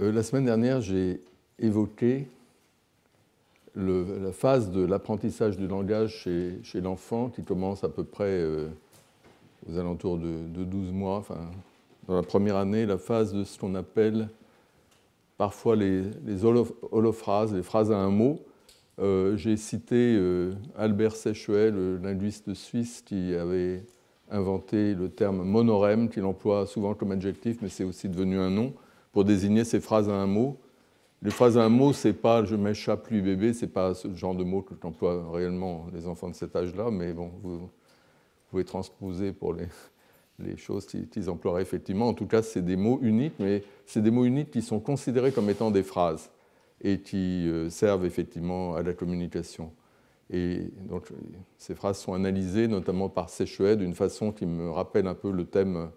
Euh, la semaine dernière, j'ai évoqué la phase de l'apprentissage du langage chez, l'enfant qui commence à peu près euh, aux alentours de, 12 mois. Enfin, dans la première année, la phase de ce qu'on appelle parfois les, holophrases, les phrases à un mot. Euh, j'ai cité Albert Sechuel, linguiste suisse qui avait inventé le terme monorème, qu'il emploie souvent comme adjectif, mais c'est aussi devenu un nom pour désigner ces phrases à un mot. Les phrases à un mot, c'est pas je m'échappe lui bébé, c'est pas ce genre de mot que j'emploie réellement les enfants de cet âge-là, mais bon, vous pouvez transposer pour les, les choses qu'ils emploient. effectivement. En tout cas, c'est des mots uniques, mais c'est des mots uniques qui sont considérés comme étant des phrases et qui euh, servent effectivement à la communication. Et donc, ces phrases sont analysées notamment par Séchuet d'une façon qui me rappelle un peu le thème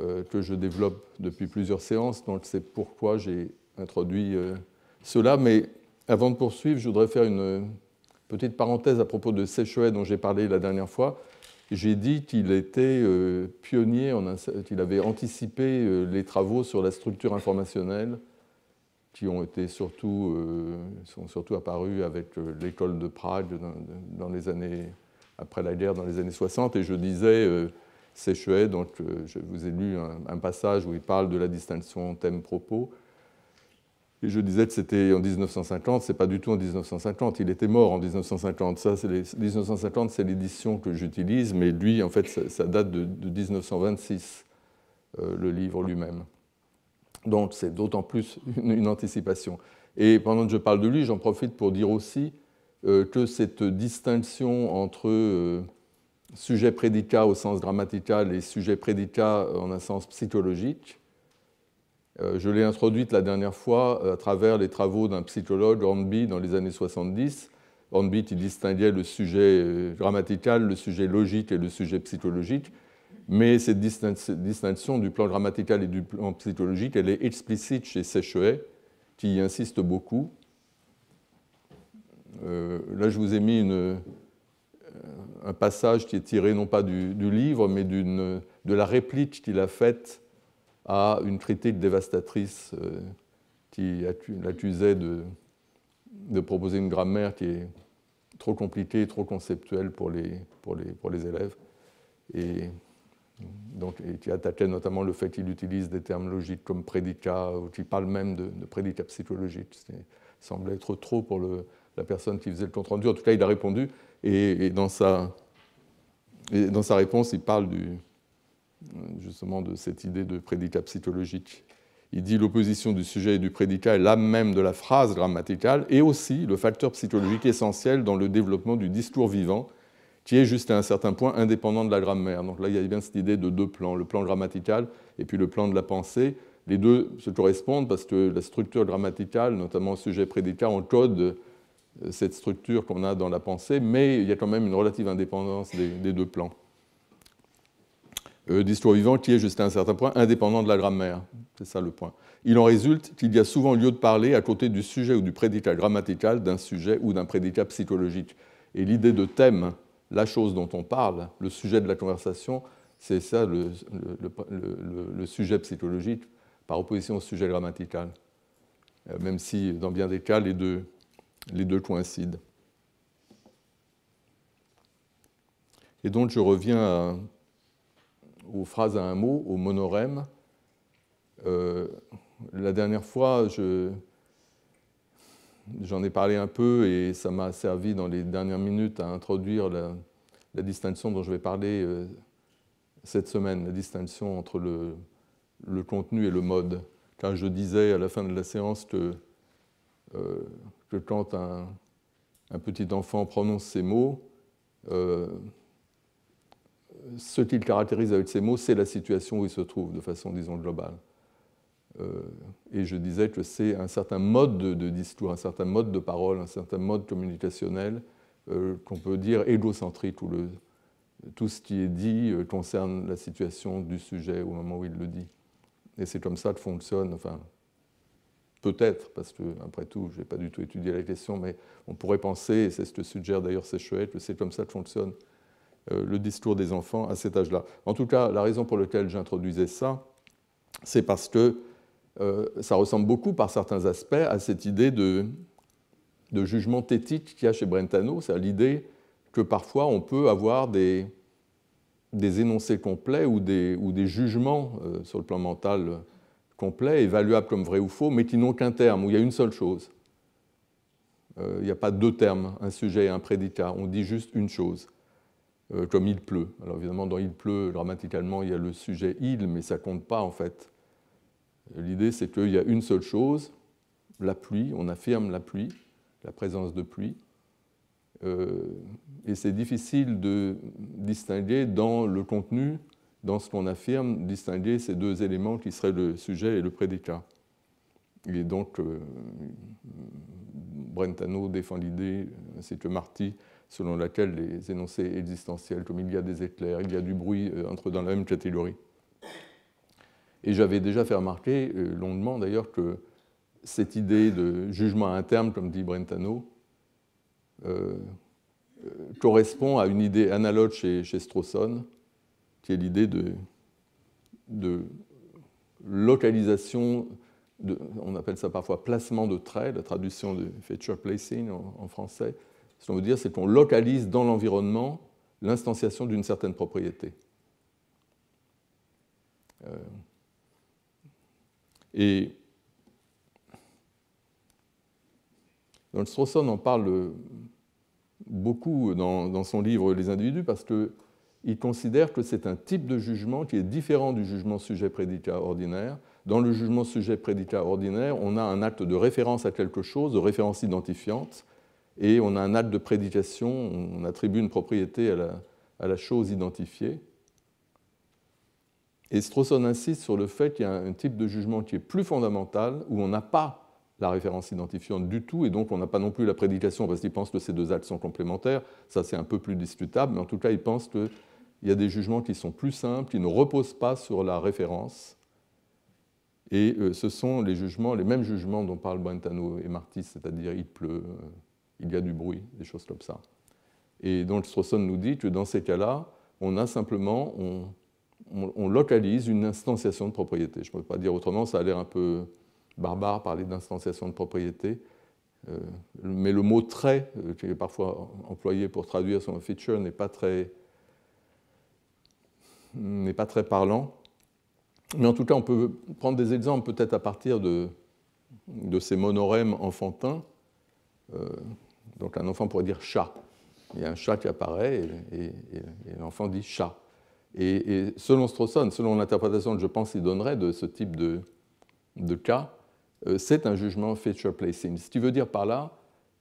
euh, que je développe depuis plusieurs séances, donc c'est pourquoi j'ai introduit euh, cela. Mais avant de poursuivre, je voudrais faire une petite parenthèse à propos de Sechouet, dont j'ai parlé la dernière fois. J'ai dit qu'il était euh, pionnier, qu'il avait anticipé les travaux sur la structure informationnelle qui ont été surtout, sont surtout apparus avec l'école de Prague dans les années, après la guerre dans les années 60. Et je disais Séchuet. Donc, euh, je vous ai lu un, passage où il parle de la distinction thème-propos. Et je disais que c'était en 1950, c'est pas du tout en 1950, il était mort en 1950. Ça, les, 1950, c'est l'édition que j'utilise, mais lui, en fait, ça, date de, 1926, euh, le livre lui-même. Donc c'est d'autant plus une, anticipation. Et pendant que je parle de lui, j'en profite pour dire aussi euh, que cette distinction entre sujet prédicat au sens grammatical et sujet prédicat euh, en un sens psychologique. Euh, je l'ai introduite la dernière fois euh, à travers les travaux d'un psychologue, Hornby, dans les années 70. Hornby qui distinguait le sujet grammatical, le sujet logique et le sujet psychologique. Mais cette distinction du plan grammatical et du plan psychologique, elle est explicite chez Séchelet, qui y insiste beaucoup. là, je vous ai mis une, un passage qui est tiré non pas du, livre, mais de la réplique qu'il a faite à une critique dévastatrice euh, qui l'accusait de, de, proposer une grammaire qui est trop compliquée, trop conceptuelle pour les, pour les, pour les élèves, et, donc, qui attaquait notamment le fait qu'il utilise des termes logiques comme prédicat, ou qu'il parle même de, de prédicat psychologique, ce qui semblait être trop pour le, la personne qui faisait le compte rendu. En tout cas, il a répondu et, dans, sa, dans sa réponse, il parle justement de cette idée de prédicat psychologique. Il dit l'opposition du sujet et du prédicat est l'âme même de la phrase grammaticale et aussi le facteur psychologique essentiel dans le développement du discours vivant qui est juste à un certain point indépendant de la grammaire. Donc là, il y a bien cette idée de deux plans, le plan grammatical et puis le plan de la pensée. Les deux se correspondent parce que la structure grammaticale, notamment au sujet-prédicat, en code cette structure qu'on a dans la pensée, mais il y a quand même une relative indépendance des, deux plans. Euh, vivante qui est jusqu'à un certain point indépendant de la grammaire. C'est ça le point. Il en résulte qu'il y a souvent lieu de parler à côté du sujet ou du prédicat grammatical d'un sujet ou d'un prédicat psychologique. Et l'idée de thème, la chose dont on parle, le sujet de la conversation, c'est ça le, sujet psychologique par opposition au sujet grammatical. Euh, même si dans bien des cas, les deux, les deux coïncident. Et donc je reviens aux phrases à un mot, au monorème. Euh, la dernière fois, j'en ai parlé un peu et ça m'a servi dans les dernières minutes à introduire la, distinction dont je vais parler euh, cette semaine, la distinction entre le, le, contenu et le mode. Car je disais à la fin de la séance que euh, que quand un, petit enfant prononce ces mots, euh, ce qu'il caractérise avec ces mots, c'est la situation où il se trouve, de façon, disons, globale. Euh, et je disais que c'est un certain mode de, discours, un certain mode de parole, un certain mode communicationnel qu'on peut dire égocentrique, où tout ce qui est dit concerne la situation du sujet au moment où il le dit. Et c'est comme ça que fonctionne, enfin, peut-être, parce que, après tout, je n'ai pas du tout étudié la question, mais on pourrait penser, et c'est ce que suggère d'ailleurs chouette, que c'est comme ça que fonctionne euh, le discours des enfants à cet âge-là. En tout cas, la raison pour laquelle j'introduisais ça, c'est parce que euh, ça ressemble beaucoup, par certains aspects, à cette idée de, jugement thétique qu'il y a chez Brentano, c'est à l'idée que parfois on peut avoir des, énoncés complets ou des, jugements euh, sur le plan mental complet, évaluable comme vrai ou faux, mais qui n'ont qu'un terme, où il y a une seule chose. Euh, il n'y a pas deux termes, un sujet et un prédicat, on dit juste une chose, euh, comme il pleut. Alors évidemment, dans il pleut, grammaticalement, il y a le sujet il, mais ça ne compte pas en fait. L'idée, c'est qu'il y a une seule chose, la pluie, on affirme la pluie, la présence de pluie, euh, et c'est difficile de distinguer dans le contenu dans ce qu'on affirme, distinguer ces deux éléments qui seraient le sujet et le prédicat. Et donc, euh, Brentano défend l'idée, ainsi que Marty, selon laquelle les énoncés existentiels, comme il y a des éclairs, il y a du bruit, euh, entrent dans la même catégorie. Et j'avais déjà fait remarquer, euh, longuement d'ailleurs, que cette idée de jugement interne, comme dit Brentano, correspond à une idée analogue chez, chez Strawson, qui est l'idée de, localisation, on appelle ça parfois placement de traits, la traduction de feature placing en, français. Ce qu'on veut dire, c'est qu'on localise dans l'environnement l'instanciation d'une certaine propriété. Euh, et Donald Strawson en parle beaucoup dans, son livre Les individus parce que il considère que c'est un type de jugement qui est différent du jugement sujet-prédicat ordinaire. Dans le jugement sujet-prédicat ordinaire, on a un acte de référence à quelque chose, de référence identifiante, et on a un acte de prédication, on attribue une propriété à la, chose identifiée. Et Strawson insiste sur le fait qu'il y a un type de jugement qui est plus fondamental, où on n'a pas la référence identifiante du tout, et donc on n'a pas non plus la prédication parce qu'il pense que ces deux actes sont complémentaires. Ça, c'est un peu plus discutable, mais en tout cas, il pense que il y a des jugements qui sont plus simples, qui ne reposent pas sur la référence. Et euh, ce sont les jugements, les mêmes jugements dont parlent Brentano et Martis, c'est-à-dire il pleut, euh, il y a du bruit, des choses comme ça. Et donc Strawson nous dit que dans ces cas-là, on a simplement, on, localise une instanciation de propriété. Je ne peux pas dire autrement, ça a l'air un peu barbare parler d'instanciation de propriété, euh, mais le mot trait, qui est parfois employé pour traduire son feature, n'est pas très n'est pas très parlant. Mais en tout cas, on peut prendre des exemples peut-être à partir de, ces monorèmes enfantins. Euh, donc un enfant pourrait dire chat. Il y a un chat qui apparaît et, l'enfant dit chat. Et, selon Strawson, selon l'interprétation que je pense qu'il donnerait de ce type de, cas, euh, c'est un jugement feature placing. Ce qui veut dire par là,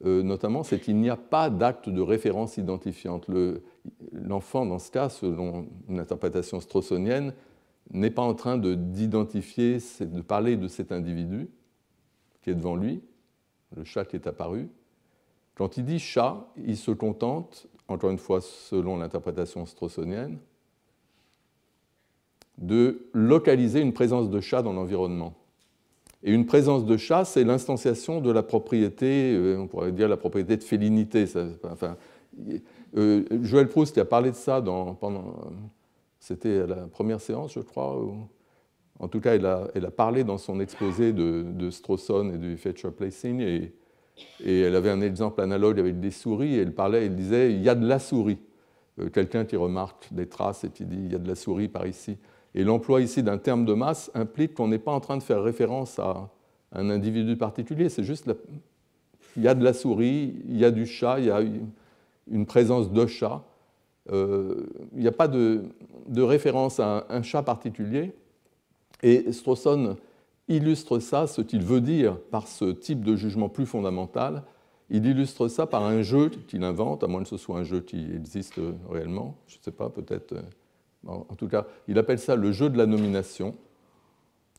euh, notamment, c'est qu'il n'y a pas d'acte de référence identifiante. L'enfant, dans ce cas, selon une interprétation straussonienne, n'est pas en train d'identifier, de, de parler de cet individu qui est devant lui, le chat qui est apparu. Quand il dit chat, il se contente, encore une fois selon l'interprétation straussonienne, de localiser une présence de chat dans l'environnement. Et une présence de chat, c'est l'instanciation de la propriété, euh, on pourrait dire la propriété de félinité. Euh, Joël Proust a parlé de ça pendant. C'était la première séance, je crois. en tout cas, elle a, parlé dans son exposé de, de Strawson et du Fetcher Placing. Et, et elle avait un exemple analogue avec des souris. Et elle parlait, elle disait il y a de la souris. Euh, quelqu'un qui remarque des traces et qui dit il y a de la souris par ici. Et l'emploi ici d'un terme de masse implique qu'on n'est pas en train de faire référence à un individu particulier, c'est juste il y a de la souris, il y a du chat, il y a une présence de chat. Euh, il n'y a pas de, de, référence à un, chat particulier. Et Strawson illustre ça, ce qu'il veut dire par ce type de jugement plus fondamental. Il illustre ça par un jeu qu'il invente, à moins que ce soit un jeu qui existe réellement, je ne sais pas, peut-être euh, en, tout cas, il appelle ça le jeu de la nomination.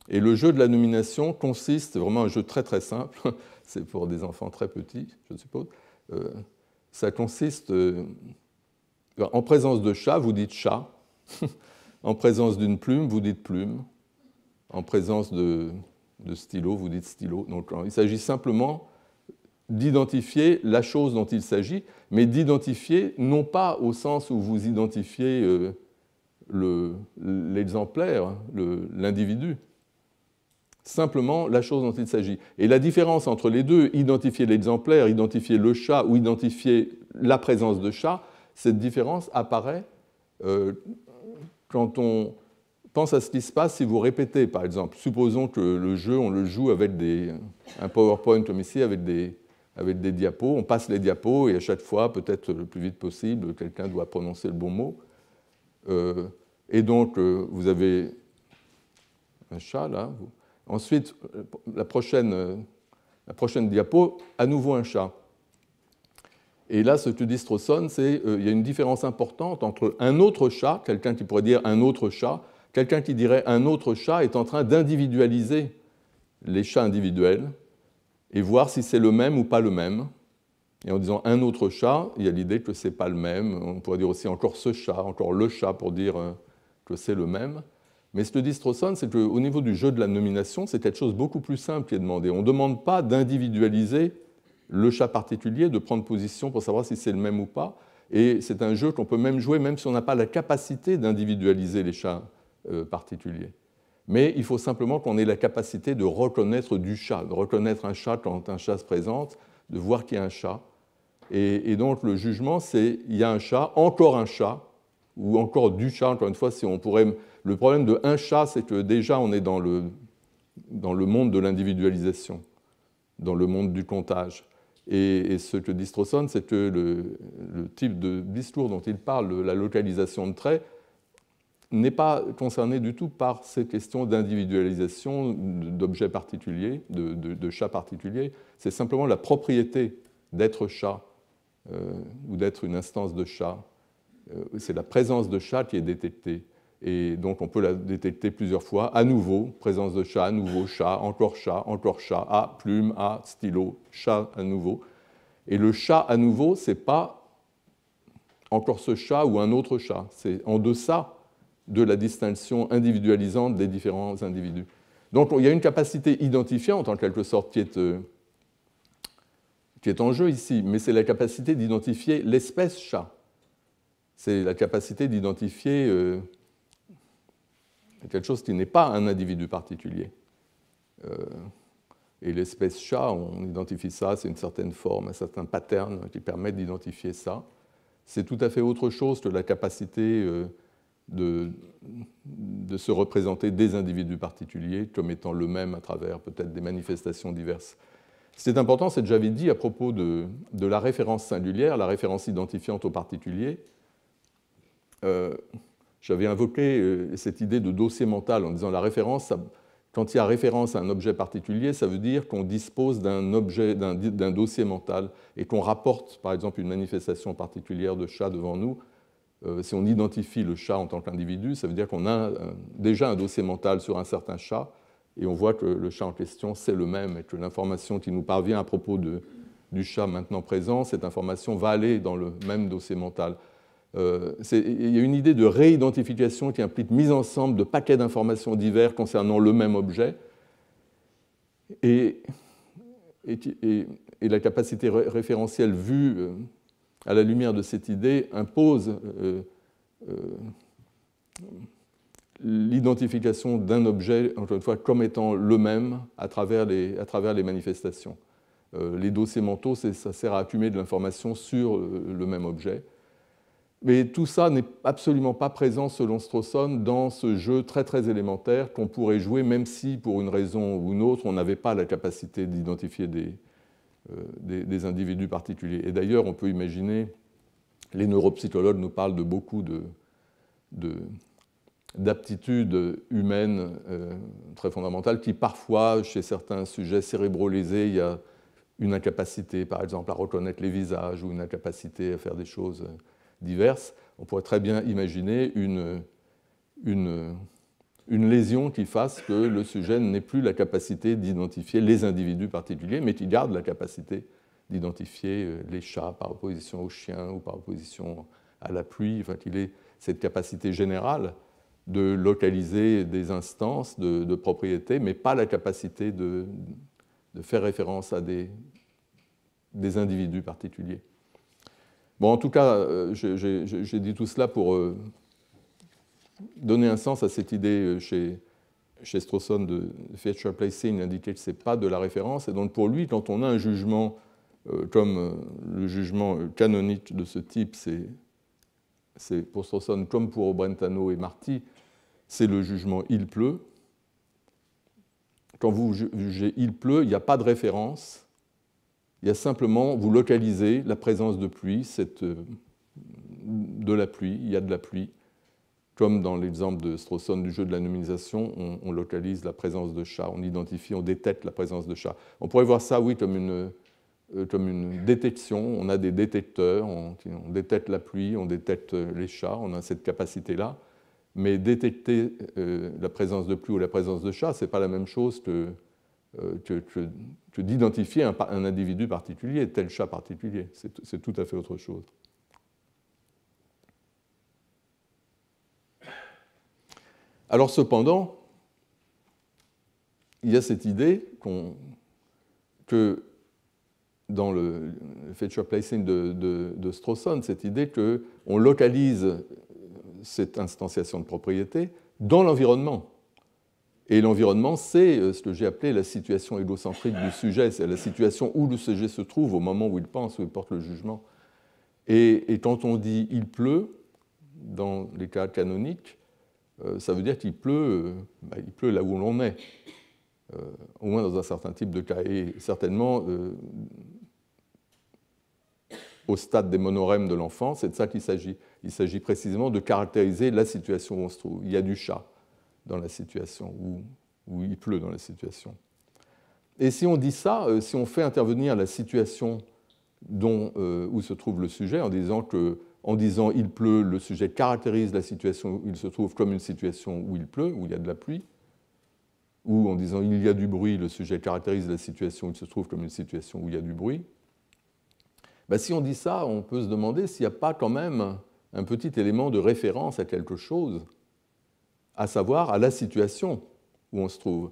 Et le jeu de la nomination consiste, vraiment un jeu très très simple, c'est pour des enfants très petits, je suppose, euh, ça consiste, euh, en présence de chat, vous dites chat, en présence d'une plume, vous dites plume, en présence de, stylo, vous dites stylo. Donc il s'agit simplement d'identifier la chose dont il s'agit, mais d'identifier non pas au sens où vous identifiez... Euh, l'exemplaire, l'individu. Simplement la chose dont il s'agit. Et la différence entre les deux, identifier l'exemplaire, identifier le chat ou identifier la présence de chat, cette différence apparaît euh, quand on pense à ce qui se passe si vous répétez, par exemple. Supposons que le jeu, on le joue avec des, un PowerPoint comme ici, avec des, avec des diapos. On passe les diapos et à chaque fois, peut-être le plus vite possible, quelqu'un doit prononcer le bon mot. Euh, et donc, euh, vous avez un chat là. Ensuite, euh, la prochaine, diapo, à nouveau un chat. Et là, ce que dit Strawson, c'est qu'il y a une différence importante entre un autre chat, quelqu'un qui pourrait dire un autre chat, quelqu'un qui dirait un autre chat est en train d'individualiser les chats individuels et voir si c'est le même ou pas le même. Et en disant un autre chat, il y a l'idée que ce n'est pas le même. On pourrait dire aussi encore ce chat, encore le chat pour dire euh, que c'est le même. Mais ce que dit Strausson, c'est qu'au niveau du jeu de la nomination, c'est quelque chose beaucoup plus simple qui est demandé. On ne demande pas d'individualiser le chat particulier, de prendre position pour savoir si c'est le même ou pas. Et c'est un jeu qu'on peut même jouer même si on n'a pas la capacité d'individualiser les chats euh, particuliers. Mais il faut simplement qu'on ait la capacité de reconnaître du chat, de reconnaître un chat quand un chat se présente, de voir qu'il y a un chat et, donc le jugement, c'est il y a un chat, encore un chat, ou encore du chat, encore une fois, si on pourrait... Le problème de un chat, c'est que déjà on est dans le, dans le monde de l'individualisation, dans le monde du comptage. Et, ce que dit c'est que le, le, type de discours dont il parle, la localisation de traits, n'est pas concerné du tout par ces questions d'individualisation d'objets particuliers, de, de chats particuliers. C'est simplement la propriété d'être chat euh, ou d'être une instance de chat. Euh, c'est la présence de chat qui est détectée. Et donc on peut la détecter plusieurs fois. À nouveau, présence de chat, à nouveau chat, encore chat, encore chat, à, plume, à, stylo, chat à nouveau. Et le chat à nouveau, c'est pas encore ce chat ou un autre chat. C'est en deçà de la distinction individualisante des différents individus. Donc il y a une capacité identifiante en quelque sorte qui est euh, qui est en jeu ici, mais c'est la capacité d'identifier l'espèce chat. C'est la capacité d'identifier euh, quelque chose qui n'est pas un individu particulier. Euh, et l'espèce chat, on identifie ça, c'est une certaine forme, un certain pattern qui permet d'identifier ça. C'est tout à fait autre chose que la capacité euh, de, se représenter des individus particuliers comme étant le même à travers peut-être des manifestations diverses ce qui est important, c'est que j'avais dit à propos de, la référence singulière, la référence identifiante au particulier, euh, j'avais invoqué euh, cette idée de dossier mental en disant la référence, quand il y a référence à un objet particulier, ça veut dire qu'on dispose d'un objet, d'un dossier mental et qu'on rapporte, par exemple, une manifestation particulière de chat devant nous. Euh, si on identifie le chat en tant qu'individu, ça veut dire qu'on a déjà un dossier mental sur un certain chat et on voit que le chat en question, c'est le même, et que l'information qui nous parvient à propos de, du chat maintenant présent, cette information va aller dans le même dossier mental. Euh, il y a une idée de réidentification qui implique mise ensemble de paquets d'informations divers concernant le même objet, et, et, la capacité référentielle vue euh, à la lumière de cette idée impose... Euh, l'identification d'un objet, encore une fois, comme étant le même à travers les, manifestations. Euh, les dossiers mentaux, ça sert à accumuler de l'information sur euh, le même objet. Mais tout ça n'est absolument pas présent, selon Strawson, dans ce jeu très très élémentaire qu'on pourrait jouer, même si, pour une raison ou une autre, on n'avait pas la capacité d'identifier des, euh, individus particuliers. Et d'ailleurs, on peut imaginer, les neuropsychologues nous parlent de beaucoup de d'aptitudes humaines euh, très fondamentales qui parfois, chez certains sujets cérébralisés, il y a une incapacité, par exemple, à reconnaître les visages ou une incapacité à faire des choses diverses. On pourrait très bien imaginer une, une, une lésion qui fasse que le sujet n'ait plus la capacité d'identifier les individus particuliers, mais qui garde la capacité d'identifier euh, les chats par opposition aux chiens ou par opposition à la pluie, enfin qu'il ait cette capacité générale de localiser des instances de, propriété, mais pas la capacité de, de faire référence à des, des, individus particuliers. Bon, en tout cas, euh, j'ai dit tout cela pour euh, donner un sens à cette idée euh, chez, chez Strawson de feature placing, indiquer que ce n'est pas de la référence. Et donc pour lui, quand on a un jugement comme le jugement canonique de ce type, c'est pour Strawson comme pour Brentano et Marty, c'est le jugement il pleut. Quand vous jugez il pleut, il n'y a pas de référence. Il y a simplement, vous localisez la présence de pluie, euh, de la pluie, il y a de la pluie. Comme dans l'exemple de Strawson du jeu de la nominalisation, on, localise la présence de chat, on identifie, on détecte la présence de chats. On pourrait voir ça, oui, comme une, euh, détection. On a des détecteurs, on détecte la pluie, on détecte euh, les chats, on a cette capacité-là mais détecter euh, la présence de pluie ou la présence de chat, ce n'est pas la même chose que, euh, d'identifier un, individu particulier, tel chat particulier. C'est tout à fait autre chose. Alors cependant, il y a cette idée que dans le feature placing de, de, Strawson, cette idée qu'on localise cette instantiation de propriété dans l'environnement. Et l'environnement, c'est euh, ce que j'ai appelé la situation égocentrique du sujet, c'est la situation où le sujet se trouve au moment où il pense, où il porte le jugement. Et, quand on dit il pleut, dans les cas canoniques, euh, ça veut dire qu'il pleut, euh, bah, il pleut là où l'on est, au moins dans un certain type de cas. Et certainement, au stade des monorèmes de l'enfant, c'est de ça qu'il s'agit. Il s'agit précisément de caractériser la situation où on se trouve. Il y a du chat dans la situation, ou, il pleut dans la situation. Et si on dit ça, euh, si on fait intervenir la situation dont, euh, où se trouve le sujet en disant que en disant il pleut, le sujet caractérise la situation où il se trouve comme une situation où il pleut, où il y a de la pluie, ou en disant il y a du bruit, le sujet caractérise la situation où il se trouve comme une situation où il y a du bruit. Bah, si on dit ça, on peut se demander s'il n'y a pas quand même un petit élément de référence à quelque chose, à savoir à la situation où on se trouve.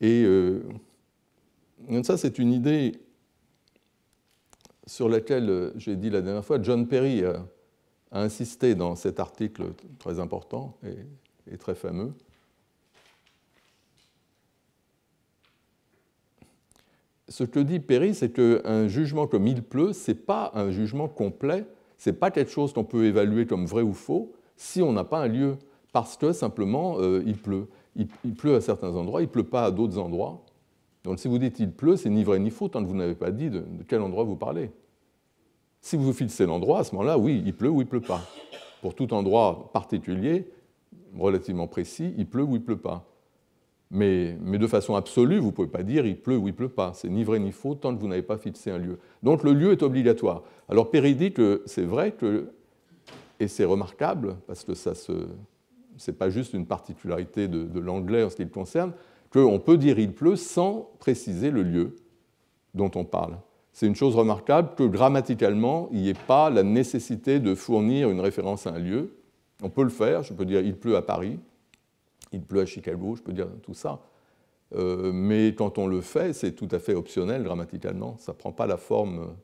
Et euh, ça, c'est une idée sur laquelle euh, j'ai dit la dernière fois, John Perry a, insisté dans cet article très important et, et très fameux. Ce que dit Perry, c'est qu'un jugement comme il pleut, ce n'est pas un jugement complet ce n'est pas quelque chose qu'on peut évaluer comme vrai ou faux si on n'a pas un lieu, parce que simplement euh, il pleut. Il, pleut à certains endroits, il ne pleut pas à d'autres endroits. Donc si vous dites il pleut, c'est ni vrai ni faux tant que vous n'avez pas dit de, quel endroit vous parlez. Si vous fixez l'endroit, à ce moment-là, oui, il pleut ou il ne pleut pas. Pour tout endroit particulier, relativement précis, il pleut ou il ne pleut pas. Mais, de façon absolue, vous ne pouvez pas dire il pleut ou il ne pleut pas. C'est ni vrai ni faux tant que vous n'avez pas fixé un lieu. Donc le lieu est obligatoire. Alors Perry dit que euh, c'est vrai que, et c'est remarquable, parce que ce n'est pas juste une particularité de, de l'anglais en ce qui le concerne, qu'on peut dire il pleut sans préciser le lieu dont on parle. C'est une chose remarquable que grammaticalement, il n'y ait pas la nécessité de fournir une référence à un lieu. On peut le faire, je peux dire il pleut à Paris, il pleut à Chicago, je peux dire tout ça. Euh, mais quand on le fait, c'est tout à fait optionnel grammaticalement. Ça prend pas la forme.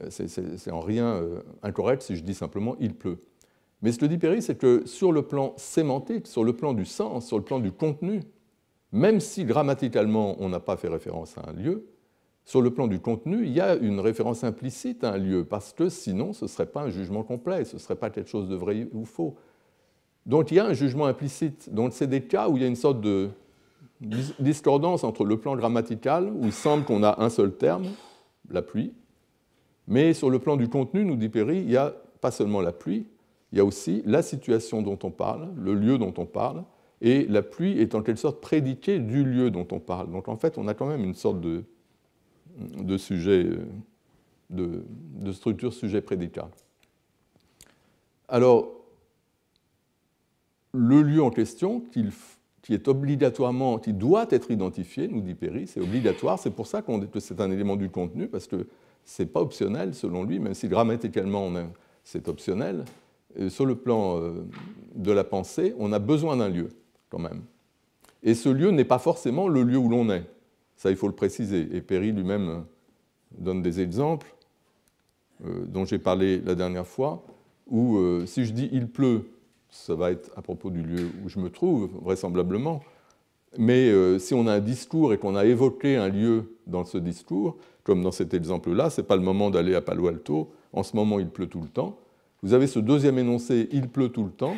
Euh, c'est en rien euh, incorrect si je dis simplement il pleut. Mais ce que dit Perry, c'est que sur le plan sémantique, sur le plan du sens, sur le plan du contenu, même si grammaticalement on n'a pas fait référence à un lieu, sur le plan du contenu, il y a une référence implicite à un lieu, parce que sinon ce ne serait pas un jugement complet, ce ne serait pas quelque chose de vrai ou faux. Donc il y a un jugement implicite. Donc c'est des cas où il y a une sorte de discordance entre le plan grammatical, où il semble qu'on a un seul terme, la pluie, mais sur le plan du contenu, nous dit Perry, il n'y a pas seulement la pluie, il y a aussi la situation dont on parle, le lieu dont on parle, et la pluie est en quelque sorte prédiquée du lieu dont on parle. Donc en fait, on a quand même une sorte de, sujet, euh, de, de structure sujet-prédicat. Alors, le lieu en question qui est obligatoirement, qui doit être identifié, nous dit Perry, c'est obligatoire. C'est pour ça qu'on que c'est un élément du contenu, parce que ce n'est pas optionnel selon lui, même si grammaticalement c'est optionnel. sur le plan euh, de la pensée, on a besoin d'un lieu quand même. Et ce lieu n'est pas forcément le lieu où l'on est. Ça, il faut le préciser. Et Perry lui-même euh, donne des exemples euh, dont j'ai parlé la dernière fois, où si je dis il pleut, ça va être à propos du lieu où je me trouve, vraisemblablement. Mais euh, si on a un discours et qu'on a évoqué un lieu dans ce discours, comme dans cet exemple-là, ce n'est pas le moment d'aller à Palo Alto, en ce moment il pleut tout le temps. Vous avez ce deuxième énoncé, il pleut tout le temps,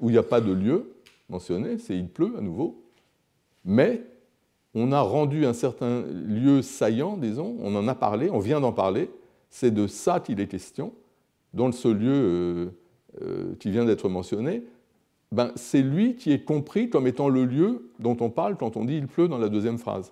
où il n'y a pas de lieu mentionné, c'est il pleut à nouveau, mais on a rendu un certain lieu saillant, disons, on en a parlé, on vient d'en parler, c'est de ça qu'il est question, dans ce lieu... Euh, euh, qui vient d'être mentionné, ben, c'est lui qui est compris comme étant le lieu dont on parle quand on dit il pleut dans la deuxième phrase.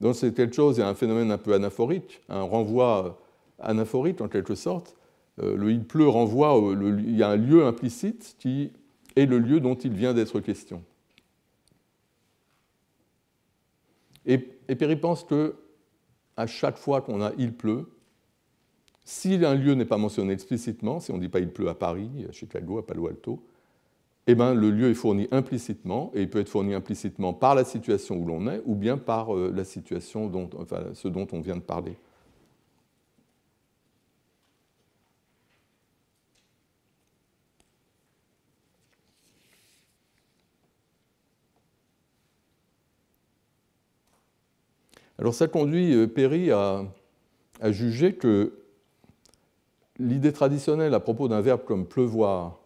Donc c'est quelque chose, il y a un phénomène un peu anaphorique, un renvoi anaphorique en quelque sorte. Euh, le il pleut renvoie, il y a un lieu implicite qui est le lieu dont il vient d'être question. Et, et Péry pense que à chaque fois qu'on a il pleut, si un lieu n'est pas mentionné explicitement, si on ne dit pas il pleut à Paris, à Chicago, à Palo Alto, eh bien, le lieu est fourni implicitement, et il peut être fourni implicitement par la situation où l'on est, ou bien par euh, la situation dont, enfin, ce dont on vient de parler. Alors ça conduit euh, Perry à, à juger que l'idée traditionnelle à propos d'un verbe comme pleuvoir,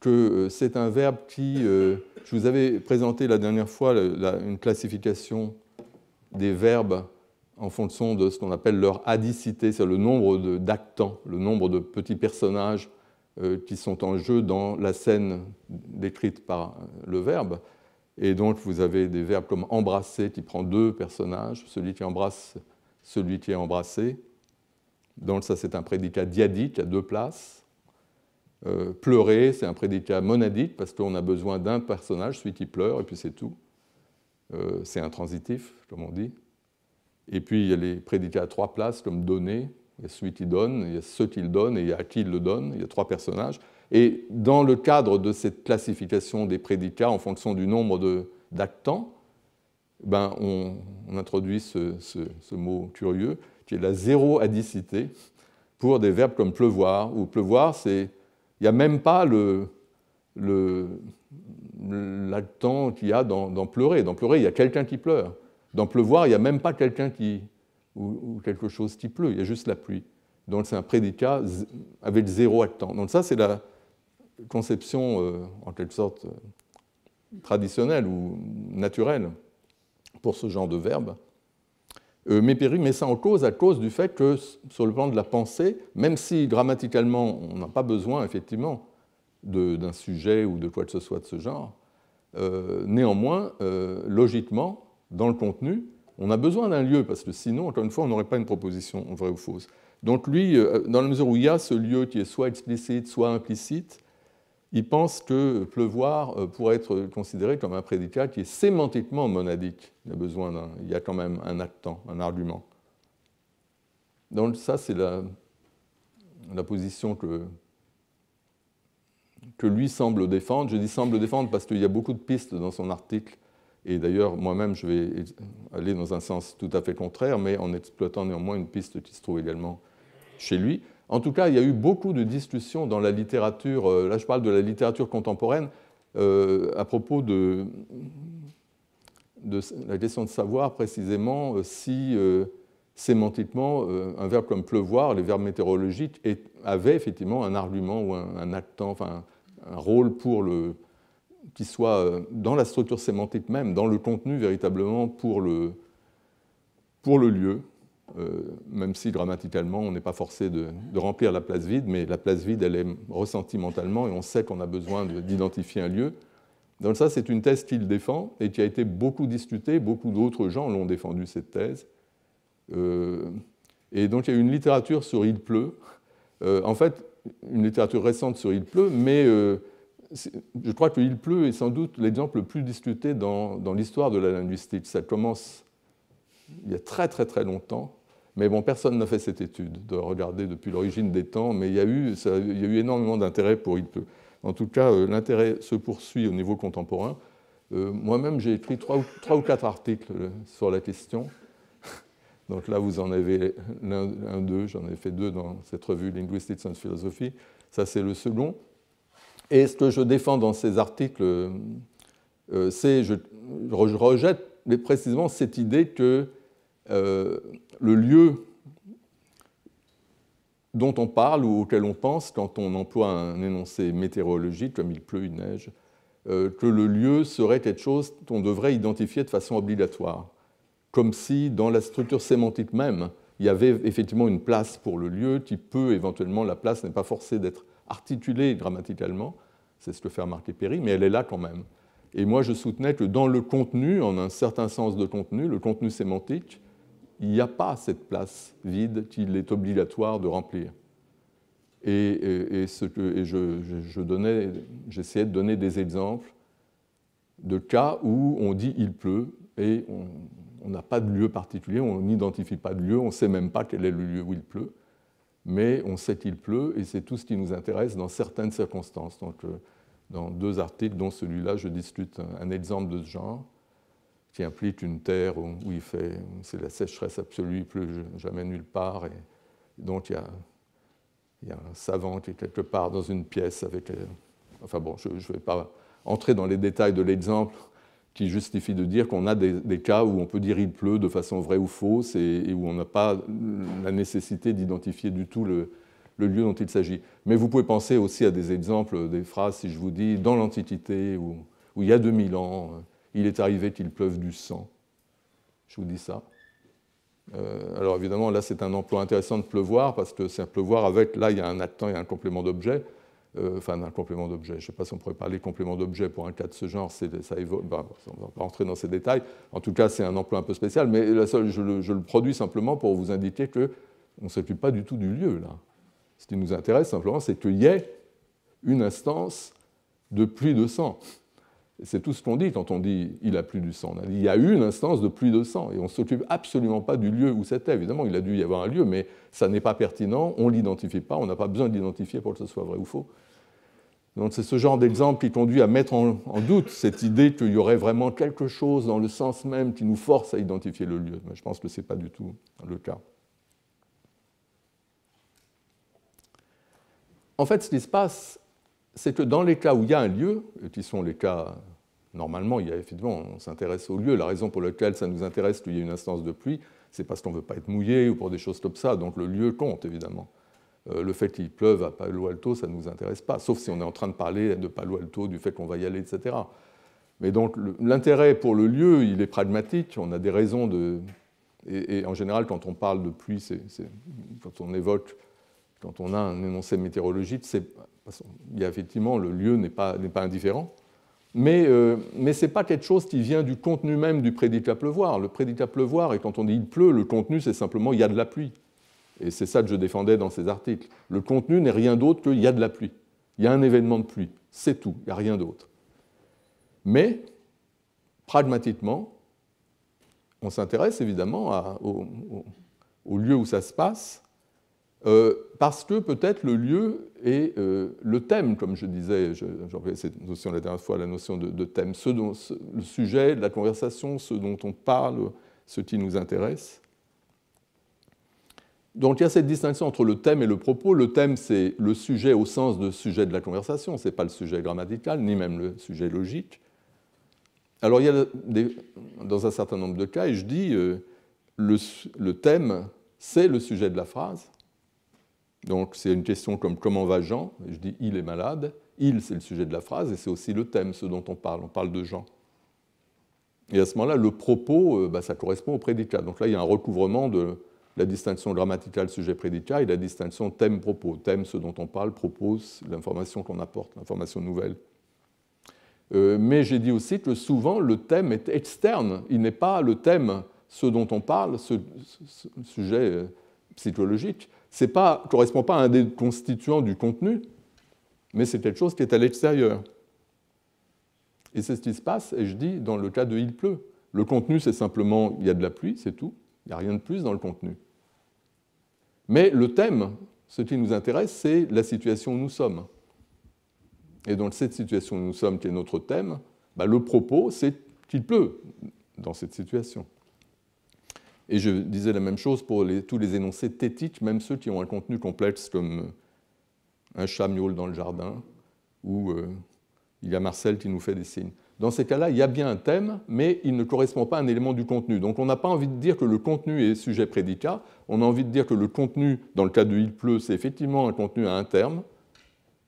que euh, c'est un verbe qui, euh, je vous avais présenté la dernière fois une classification des verbes en fonction de ce qu'on appelle leur adicité, c'est le nombre d'actants, le nombre de petits personnages euh, qui sont en jeu dans la scène décrite par le verbe. Et donc vous avez des verbes comme embrasser qui prend deux personnages, celui qui embrasse, celui qui est embrassé. Donc ça, c'est un prédicat diadique à deux places. Euh, pleurer, c'est un prédicat monadique parce qu'on a besoin d'un personnage, celui qui pleure, et puis c'est tout. Euh, c'est intransitif, comme on dit. Et puis il y a les prédicats à trois places, comme donner. Il y a celui qui donne, il y a qui qu'il donnent, et il y a à qui il le donne. Il y a trois personnages. Et dans le cadre de cette classification des prédicats en fonction du nombre d'actants, ben on, introduit ce mot curieux qui est la zéro-adicité pour des verbes comme pleuvoir, Ou pleuvoir, c'est. Il n'y a même pas le, le, qu'il y a dans, pleurer. Dans pleurer, il y a quelqu'un qui pleure. Dans pleuvoir, il n'y a même pas quelqu'un qui. Ou, quelque chose qui pleut, il y a juste la pluie. Donc c'est un prédicat avec zéro attent Donc ça, c'est la conception, euh, en quelque sorte, euh, traditionnelle ou naturelle pour ce genre de verbe. Euh, mais met ça en cause à cause du fait que, sur le plan de la pensée, même si grammaticalement on n'a pas besoin effectivement d'un sujet ou de quoi que ce soit de ce genre, euh, néanmoins, euh, logiquement, dans le contenu, on a besoin d'un lieu, parce que sinon, encore une fois, on n'aurait pas une proposition vraie ou fausse. Donc lui, dans la mesure où il y a ce lieu qui est soit explicite, soit implicite, il pense que pleuvoir euh, pourrait être considéré comme un prédicat qui est sémantiquement monadique. Il y a besoin d'un, il y quand même un actant, un argument. Donc ça, c'est la, la position que, que lui semble défendre. Je dis semble défendre parce qu'il y a beaucoup de pistes dans son article. Et d'ailleurs, moi-même, je vais aller dans un sens tout à fait contraire, mais en exploitant néanmoins une piste qui se trouve également chez lui. En tout cas, il y a eu beaucoup de discussions dans la littérature, euh, là je parle de la littérature contemporaine, euh, à propos de, la question de savoir précisément euh, si sémantiquement un verbe comme pleuvoir, les verbes météorologiques, avaient effectivement un argument ou un, un un rôle pour le, qui soit dans la structure sémantique même, dans le contenu véritablement pour le, pour le lieu. Euh, même si grammaticalement on n'est pas forcé de, remplir la place vide, mais la place vide elle est ressentie mentalement et on sait qu'on a besoin d'identifier un lieu. Donc ça c'est une thèse qu'il défend et qui a été beaucoup discutée, beaucoup d'autres gens l'ont défendu cette thèse. Euh, et donc il y a une littérature sur Il pleut, euh, en fait une littérature récente sur Il pleut, mais je crois que Il pleut est sans doute l'exemple le plus discuté dans, dans l'histoire de la linguistique. Ça commence il y a très très très longtemps, mais bon, personne n'a fait cette étude de regarder depuis l'origine des temps, mais il y a eu, il y a eu énormément d'intérêt pour il En tout cas, euh, l'intérêt se poursuit au niveau contemporain. Euh, moi-même, j'ai écrit trois ou, trois ou quatre articles euh, sur la question. Donc là, vous en avez l'un d'eux, j'en ai fait deux dans cette revue Linguistics and Philosophy. Ça, c'est le second. Et ce que je défends dans ces articles, c'est, je, je, rejette précisément cette idée que euh, le lieu dont on parle ou auquel on pense quand on emploie un énoncé météorologique comme il pleut, il neige, euh, que le lieu serait quelque chose qu'on devrait identifier de façon obligatoire, comme si dans la structure sémantique même, il y avait effectivement une place pour le lieu qui peut éventuellement, la place n'est pas forcée d'être articulée grammaticalement, c'est ce que fait remarquer Perry, mais elle est là quand même. Et moi, je soutenais que dans le contenu, en un certain sens de contenu, le contenu sémantique, il n'y a pas cette place vide qu'il est obligatoire de remplir. Et, je, j'essayais de donner des exemples de cas où on dit il pleut et on n'a pas de lieu particulier, on n'identifie pas de lieu, on ne sait même pas quel est le lieu où il pleut, mais on sait qu'il pleut et c'est tout ce qui nous intéresse dans certaines circonstances. Donc, euh, dans deux articles, dont celui-là, je discute un exemple de ce genre qui implique une terre où, il fait, c'est la sécheresse absolue, il pleut jamais nulle part. Et donc il y, a, un savant qui est quelque part dans une pièce avec. Euh, enfin bon, je ne vais pas entrer dans les détails de l'exemple qui justifie de dire qu'on a des, cas où on peut dire il pleut de façon vraie ou fausse et, où on n'a pas la nécessité d'identifier du tout le, lieu dont il s'agit. Mais vous pouvez penser aussi à des exemples, des phrases, si je vous dis, dans l'Antiquité, ou où, il y a 2000 ans, il est arrivé qu'il pleuve du sang. Je vous dis ça. Euh, alors évidemment, là, c'est un emploi intéressant de pleuvoir, parce que c'est un pleuvoir avec, là, il y a un actant et un complément d'objet. Euh, enfin, un complément d'objet. Je ne sais pas si on pourrait parler complément d'objet pour un cas de ce genre, ça évolue, on ne va pas rentrer dans ces détails. En tout cas, c'est un emploi un peu spécial, mais la je, le, je, le, produis simplement pour vous indiquer qu'on ne s'occupe pas du tout du lieu, là. Ce qui nous intéresse simplement, c'est qu'il y ait une instance de pluie de sang. C'est tout ce qu'on dit quand on dit il a plus du sang. Il y a eu une instance de plus de sang et on ne s'occupe absolument pas du lieu où c'était. Évidemment, il a dû y avoir un lieu, mais ça n'est pas pertinent, on ne l'identifie pas, on n'a pas besoin d'identifier pour que ce soit vrai ou faux. Donc c'est ce genre d'exemple qui conduit à mettre en, doute cette idée qu'il y aurait vraiment quelque chose dans le sens même qui nous force à identifier le lieu. Mais je pense que ce n'est pas du tout le cas. En fait, ce qui se passe, c'est que dans les cas où il y a un lieu, et qui sont les cas normalement, il y effectivement, on s'intéresse au lieu. La raison pour laquelle ça nous intéresse qu'il y ait une instance de pluie, c'est parce qu'on ne veut pas être mouillé ou pour des choses comme ça. Donc le lieu compte, évidemment. Euh, le fait qu'il pleuve à Palo Alto, ça ne nous intéresse pas, sauf si on est en train de parler de Palo Alto, du fait qu'on va y aller, etc. Mais donc l'intérêt pour le lieu, il est pragmatique, on a des raisons de... Et, en général, quand on parle de pluie, c'est quand on évoque, quand on a un énoncé météorologique, il y a effectivement, le lieu n'est pas, pas indifférent. Mais, euh, ce n'est pas quelque chose qui vient du contenu même du prédicat pleuvoir. Le prédicat pleuvoir, et quand on dit il pleut, le contenu, c'est simplement il y a de la pluie. Et c'est ça que je défendais dans ces articles. Le contenu n'est rien d'autre qu'il y a de la pluie. Il y a un événement de pluie. C'est tout. Il n'y a rien d'autre. Mais, pragmatiquement, on s'intéresse évidemment à, au, lieu où ça se passe, euh, parce que peut-être le lieu et euh, le thème, comme je disais, cette notion la dernière fois, la notion de, thème, le sujet de la conversation, ce dont on parle, ce qui nous intéresse. Donc il y a cette distinction entre le thème et le propos. Le thème, c'est le sujet au sens de sujet de la conversation, ce n'est pas le sujet grammatical, ni même le sujet logique. Alors il y a dans un certain nombre de cas, et je dis, euh, le thème, c'est le sujet de la phrase. Donc c'est une question comme comment va Jean Je dis il est malade. Il, c'est le sujet de la phrase et c'est aussi le thème, ce dont on parle. On parle de Jean. Et à ce moment-là, le propos, euh, bah, ça correspond au prédicat. Donc là, il y a un recouvrement de la distinction grammaticale sujet-prédicat et la distinction thème-propos. Thème, ce dont on parle, propose l'information qu'on apporte, l'information nouvelle. Euh, mais j'ai dit aussi que souvent, le thème est externe. Il n'est pas le thème, ce dont on parle, ce sujet euh, psychologique, ne correspond pas à un des constituants du contenu, mais c'est quelque chose qui est à l'extérieur. Et c'est ce qui se passe, et je dis, dans le cas de il pleut. Le contenu, c'est simplement il y a de la pluie, c'est tout. Il n'y a rien de plus dans le contenu. Mais le thème, ce qui nous intéresse, c'est la situation où nous sommes. Et dans cette situation où nous sommes, qui est notre thème, bah, le propos, c'est qu'il pleut dans cette situation. Et je disais la même chose pour tous les énoncés thétiques, même ceux qui ont un contenu complexe comme euh, un chat miaule dans le jardin ou euh, il y a Marcel qui nous fait des signes. Dans ces cas-là, il y a bien un thème, mais il ne correspond pas à un élément du contenu. Donc on n'a pas envie de dire que le contenu est sujet prédicat, on a envie de dire que le contenu, dans le cas de Il pleut, c'est effectivement un contenu à un terme,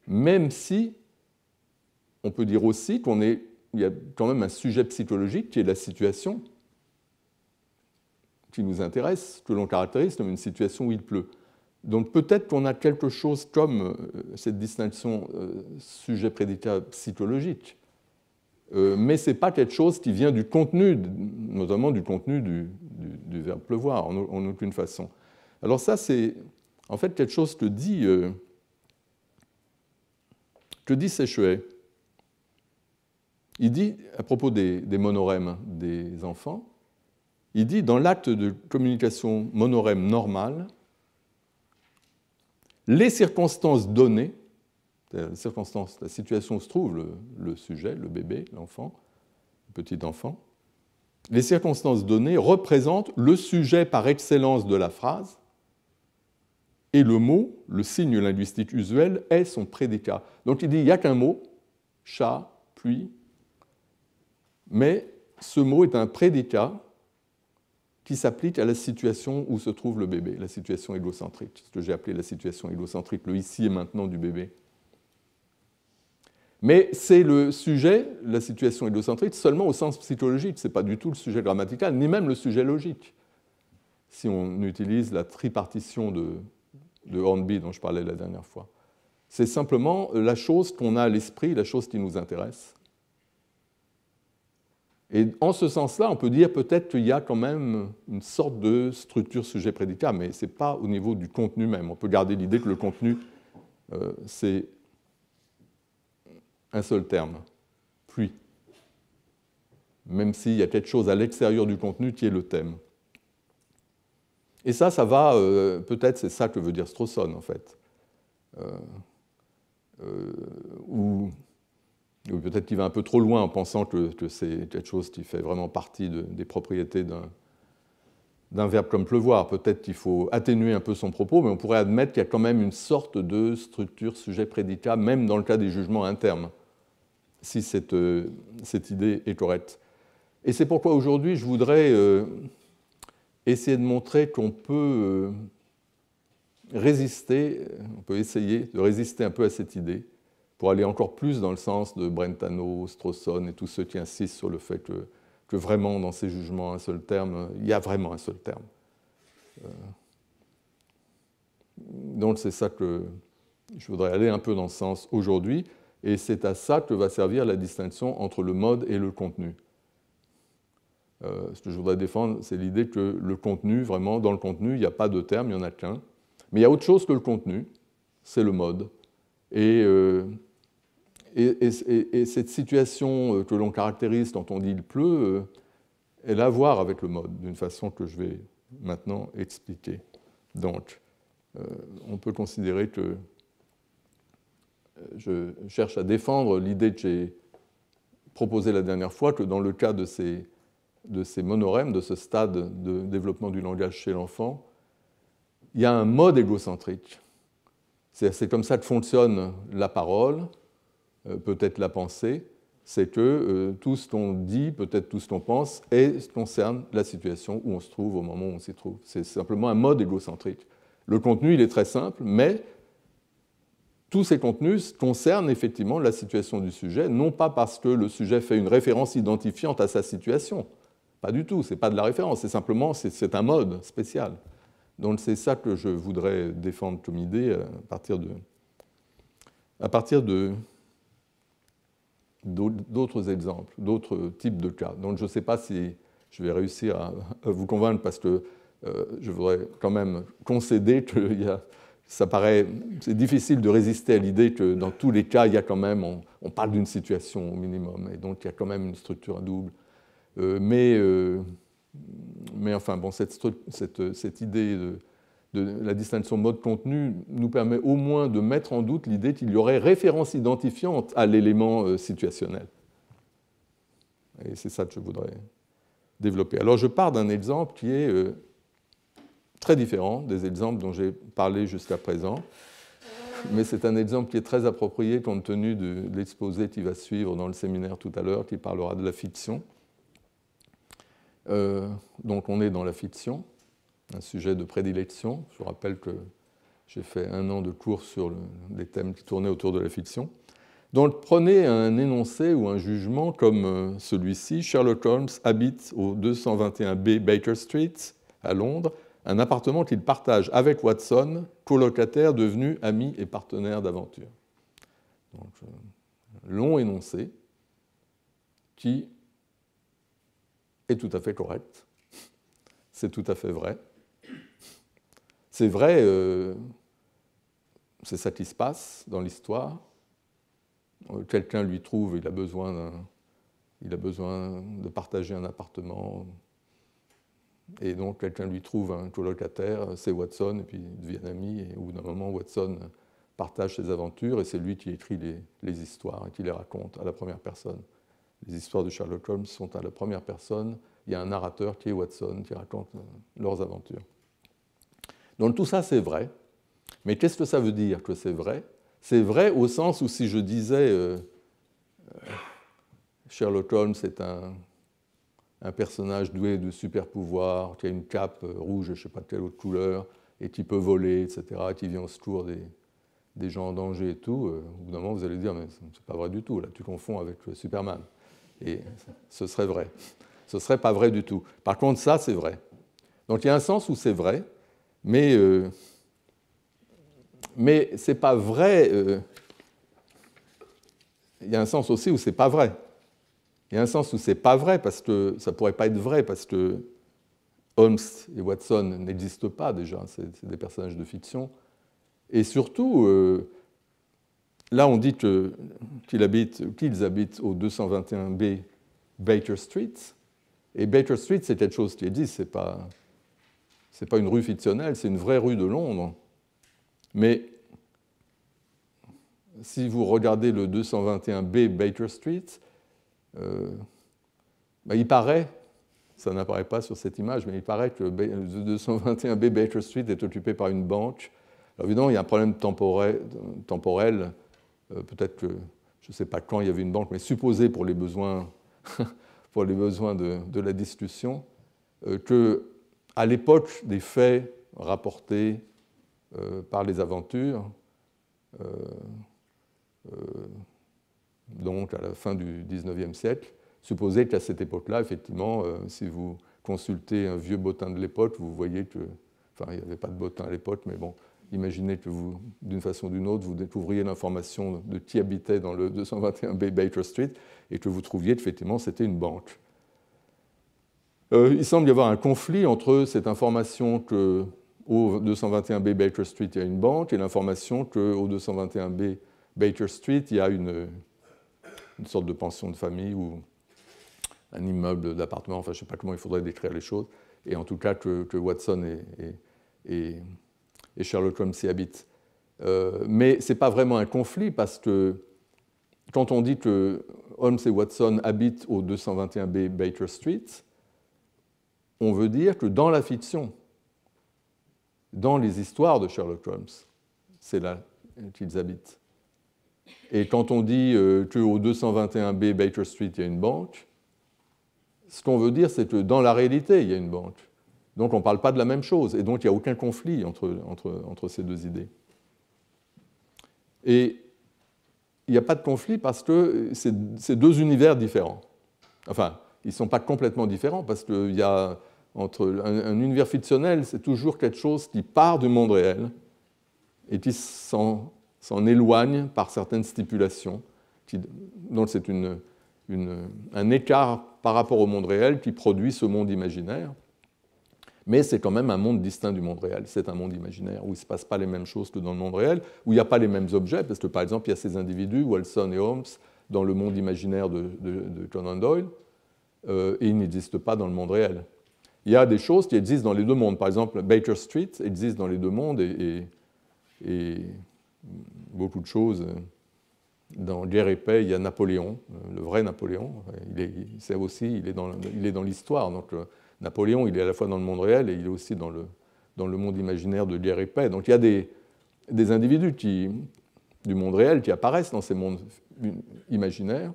même si on peut dire aussi qu'on y a quand même un sujet psychologique qui est la situation, qui nous intéresse, que l'on caractérise comme une situation où il pleut. Donc peut-être qu'on a quelque chose comme euh, cette distinction euh, sujet-prédicat psychologique, euh, mais ce n'est pas quelque chose qui vient du contenu, notamment du contenu du, verbe pleuvoir, en, aucune façon. Alors ça, c'est en fait quelque chose que dit, que dit Il dit, à propos des monorèmes des enfants, il dit dans l'acte de communication monorème normale, les circonstances données, la la situation où se trouve le, sujet, le bébé, l'enfant, le petit enfant, les circonstances données représentent le sujet par excellence de la phrase et le mot, le signe linguistique usuel, est son prédicat. Donc il dit il n'y a qu'un mot, chat, pluie, mais ce mot est un prédicat qui s'applique à la situation où se trouve le bébé, la situation égocentrique, ce que j'ai appelé la situation égocentrique, le ici et maintenant du bébé. Mais c'est le sujet, la situation égocentrique, seulement au sens psychologique, ce n'est pas du tout le sujet grammatical, ni même le sujet logique. Si on utilise la tripartition de, de Hornby dont je parlais la dernière fois. C'est simplement la chose qu'on a à l'esprit, la chose qui nous intéresse, et en ce sens-là, on peut dire peut-être qu'il y a quand même une sorte de structure sujet-prédicat, mais ce n'est pas au niveau du contenu même. On peut garder l'idée que le contenu, euh, c'est un seul terme, Puis, même s'il y a quelque chose à l'extérieur du contenu qui est le thème. Et ça, ça va, euh, peut-être c'est ça que veut dire Strawson, en fait. Euh, ou peut-être qu'il va un peu trop loin en pensant que, c'est quelque chose qui fait vraiment partie des propriétés d'un verbe comme pleuvoir. Peut-être qu'il faut atténuer un peu son propos, mais on pourrait admettre qu'il y a quand même une sorte de structure sujet-prédicat, même dans le cas des jugements internes, si cette, euh, cette idée est correcte. Et c'est pourquoi aujourd'hui, je voudrais euh, essayer de montrer qu'on peut euh, résister, on peut essayer de résister un peu à cette idée pour aller encore plus dans le sens de Brentano, Strawson et tous ceux qui insistent sur le fait que, vraiment dans ces jugements, un seul terme, il y a vraiment un seul terme. Euh, donc c'est ça que je voudrais aller un peu dans ce sens aujourd'hui, et c'est à ça que va servir la distinction entre le mode et le contenu. Euh, ce que je voudrais défendre, c'est l'idée que le contenu, vraiment, dans le contenu, il n'y a pas de terme, il n'y en a qu'un. Mais il y a autre chose que le contenu, c'est le mode. Et euh, et, cette situation euh, que l'on caractérise quand on dit il pleut, euh, elle a à voir avec le mode, d'une façon que je vais maintenant expliquer. Donc, euh, on peut considérer que je cherche à défendre l'idée que j'ai proposée la dernière fois, que dans le cas de ces, de ces monorèmes, de ce stade de développement du langage chez l'enfant, il y a un mode égocentrique. C'est comme ça que fonctionne la parole euh, peut-être la pensée, c'est que euh, tout ce qu'on dit, peut-être tout ce qu'on pense, est, concerne la situation où on se trouve au moment où on s'y trouve. C'est simplement un mode égocentrique. Le contenu, il est très simple, mais tous ces contenus concernent effectivement la situation du sujet, non pas parce que le sujet fait une référence identifiante à sa situation, pas du tout, c'est pas de la référence, c'est simplement c'est un mode spécial. Donc c'est ça que je voudrais défendre comme idée euh, à partir de, à partir de d'autres exemples, d'autres types de cas. Donc je ne sais pas si je vais réussir à, vous convaincre parce que euh, je voudrais quand même concéder que ça paraît, c'est difficile de résister à l'idée que dans tous les cas, il y a quand même, on, parle d'une situation au minimum, et donc il y a quand même une structure à double. Euh, mais, euh, mais enfin, bon, cette, cette idée de la distinction mode-contenu nous permet au moins de mettre en doute l'idée qu'il y aurait référence identifiante à l'élément euh, situationnel. Et c'est ça que je voudrais développer. Alors je pars d'un exemple qui est euh, très différent des exemples dont j'ai parlé jusqu'à présent, mais c'est un exemple qui est très approprié compte tenu de l'exposé qui va suivre dans le séminaire tout à l'heure, qui parlera de la fiction. Euh, donc on est dans la fiction un sujet de prédilection. Je vous rappelle que j'ai fait un an de cours sur des thèmes qui tournaient autour de la fiction. Donc prenez un énoncé ou un jugement comme euh, celui-ci. Sherlock Holmes habite au 221B Baker Street à Londres, un appartement qu'il partage avec Watson, colocataire devenu ami et partenaire d'aventure. Donc, euh, long énoncé qui est tout à fait correct, c'est tout à fait vrai, c'est vrai, euh, c'est ça qui se passe dans l'histoire. Euh, quelqu'un lui trouve, il a besoin il a besoin de partager un appartement. Et donc quelqu'un lui trouve un colocataire, c'est Watson, et puis il devient ami, Et au bout d'un moment, Watson partage ses aventures et c'est lui qui écrit les, histoires et qui les raconte à la première personne. Les histoires de Sherlock Holmes sont à la première personne. Il y a un narrateur qui est Watson qui raconte euh, leurs aventures. Donc tout ça, c'est vrai. Mais qu'est-ce que ça veut dire que c'est vrai C'est vrai au sens où si je disais euh, euh, Sherlock Holmes est un, personnage doué de super pouvoirs, qui a une cape euh, rouge, je ne sais pas de quelle autre couleur, et qui peut voler, etc., qui vient au secours des, gens en danger et tout, au bout d'un moment, vous allez dire, mais ce n'est pas vrai du tout, là, tu confonds avec Superman. Et ce serait vrai. Ce serait pas vrai du tout. Par contre, ça, c'est vrai. Donc il y a un sens où c'est vrai, mais, euh, mais ce n'est pas vrai. Euh, il y a un sens aussi où ce n'est pas vrai. Il y a un sens où c'est pas vrai parce que ça pourrait pas être vrai parce que Holmes et Watson n'existent pas déjà, c'est des personnages de fiction. Et surtout, euh, là on dit qu'ils habitent, qu'ils habitent au 221B Baker Street. Et Baker Street, c'est quelque chose qui existe, c'est pas ce n'est pas une rue fictionnelle, c'est une vraie rue de Londres. Mais si vous regardez le 221B Baker Street, euh, bah, il paraît, ça n'apparaît pas sur cette image, mais il paraît que le 221B Baker Street est occupé par une banque. Alors évidemment, il y a un problème temporel, temporel euh, peut-être que, je ne sais pas quand il y avait une banque, mais supposé pour les besoins, pour les besoins de, la discussion, euh, que à l'époque des faits rapportés euh, par les aventures, euh, euh, donc à la fin du XIXe siècle, supposez qu'à cette époque-là, effectivement, si vous consultez un vieux bottin de l'époque, vous voyez que, enfin, il n'y avait pas de bottin à l'époque, mais bon, imaginez que vous, d'une façon ou d'une autre, vous découvriez l'information de qui habitait dans le 221B Baker Street et que vous trouviez effectivement, c'était une banque. Euh, il semble y avoir un conflit entre cette information que 221 b Baker Street, il y a une banque, et l'information que 221 b Baker Street, il y a une, une sorte de pension de famille ou un immeuble d'appartement, enfin je ne sais pas comment il faudrait décrire les choses, et en tout cas que, Watson et, et, et, Sherlock Holmes y habitent. Euh, mais ce n'est pas vraiment un conflit parce que quand on dit que Holmes et Watson habitent au 221B Baker Street, on veut dire que dans la fiction, dans les histoires de Sherlock Holmes, c'est là qu'ils habitent. Et quand on dit euh, qu'au 221B Baker Street, il y a une banque, ce qu'on veut dire, c'est que dans la réalité, il y a une banque. Donc on ne parle pas de la même chose, et donc il n'y a aucun conflit entre, entre, entre ces deux idées. Et il n'y a pas de conflit parce que c'est deux univers différents. Enfin, ils ne sont pas complètement différents parce qu'il y a entre un, univers fictionnel, c'est toujours quelque chose qui part du monde réel et qui s'en éloigne par certaines stipulations. Qui, donc c'est une, un écart par rapport au monde réel qui produit ce monde imaginaire. Mais c'est quand même un monde distinct du monde réel. C'est un monde imaginaire où il ne se passe pas les mêmes choses que dans le monde réel, où il n'y a pas les mêmes objets, parce que par exemple, il y a ces individus, Wilson et Holmes, dans le monde imaginaire de, Conan Doyle, euh, et ils n'existent pas dans le monde réel il y a des choses qui existent dans les deux mondes. Par exemple, Baker Street existe dans les deux mondes et, beaucoup de choses. Dans Guerre et Paix, il y a Napoléon, le vrai Napoléon. Il est, aussi, il est dans, il est dans l'histoire. Donc euh, Napoléon, il est à la fois dans le monde réel et il est aussi dans le, dans le monde imaginaire de Guerre et Paix. Donc il y a des, des individus qui, du monde réel qui apparaissent dans ces mondes imaginaires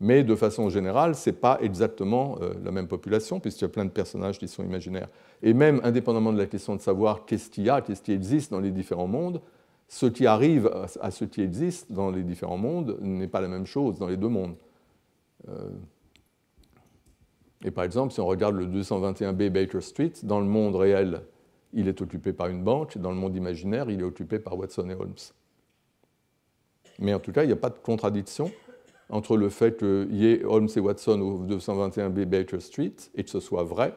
mais de façon générale, ce n'est pas exactement euh, la même population, puisqu'il y a plein de personnages qui sont imaginaires. Et même indépendamment de la question de savoir qu'est-ce qu'il y a, qu'est-ce qui existe dans les différents mondes, ce qui arrive à ce qui existe dans les différents mondes n'est pas la même chose dans les deux mondes. Euh, et par exemple, si on regarde le 221B Baker Street, dans le monde réel, il est occupé par une banque, dans le monde imaginaire, il est occupé par Watson et Holmes. Mais en tout cas, il n'y a pas de contradiction entre le fait qu'il y ait Holmes et Watson au 221B Baker Street et que ce soit vrai,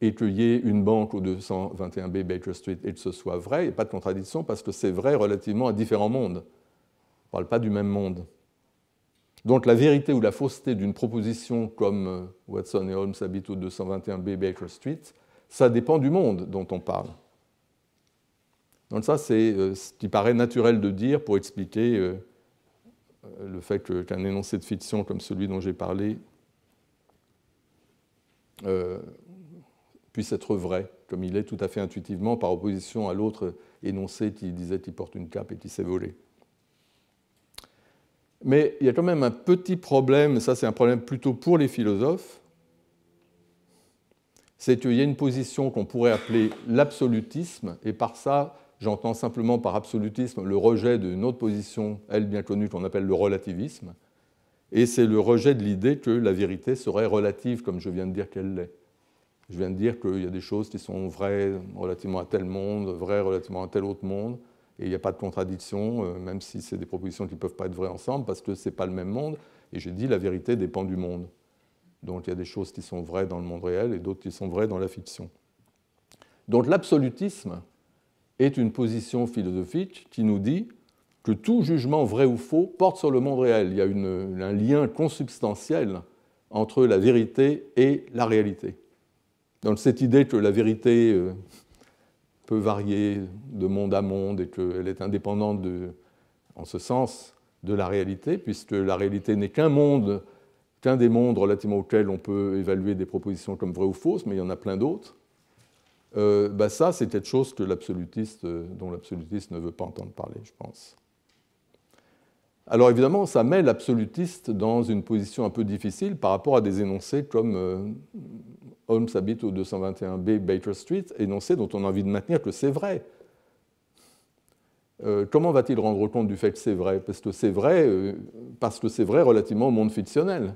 et qu'il y ait une banque au 221B Baker Street et que ce soit vrai, il n'y a pas de contradiction parce que c'est vrai relativement à différents mondes. On ne parle pas du même monde. Donc la vérité ou la fausseté d'une proposition comme euh, Watson et Holmes habitent au 221B Baker Street, ça dépend du monde dont on parle. Donc ça, c'est euh, ce qui paraît naturel de dire pour expliquer euh, euh, le fait qu'un énoncé de fiction comme celui dont j'ai parlé euh, puisse être vrai, comme il est tout à fait intuitivement, par opposition à l'autre énoncé qui disait qu'il porte une cape et qu'il s'est volé. Mais il y a quand même un petit problème, ça c'est un problème plutôt pour les philosophes, c'est qu'il y a une position qu'on pourrait appeler l'absolutisme, et par ça J'entends simplement par absolutisme le rejet d'une autre position, elle bien connue, qu'on appelle le relativisme. Et c'est le rejet de l'idée que la vérité serait relative, comme je viens de dire qu'elle l'est. Je viens de dire qu'il y a des choses qui sont vraies relativement à tel monde, vraies relativement à tel autre monde, et il n'y a pas de contradiction, euh, même si c'est des propositions qui ne peuvent pas être vraies ensemble, parce que ce n'est pas le même monde. Et j'ai dit la vérité dépend du monde. Donc il y a des choses qui sont vraies dans le monde réel et d'autres qui sont vraies dans la fiction. Donc l'absolutisme, est une position philosophique qui nous dit que tout jugement vrai ou faux porte sur le monde réel. Il y a un lien consubstantiel entre la vérité et la réalité. Dans cette idée que la vérité euh, peut varier de monde à monde et qu'elle est indépendante, de, en ce sens, de la réalité, puisque la réalité n'est qu'un monde, qu'un des mondes relativement auxquels on peut évaluer des propositions comme vraies ou fausses, mais il y en a plein d'autres. Euh, bah, ça, c'est quelque chose que euh, dont l'absolutiste ne veut pas entendre parler, je pense. Alors évidemment, ça met l'absolutiste dans une position un peu difficile par rapport à des énoncés comme euh, Holmes habite au 221B Baker Street, énoncés dont on a envie de maintenir que c'est vrai. comment va-t-il rendre compte du fait que c'est vrai Parce que c'est vrai, parce que c'est vrai relativement au monde fictionnel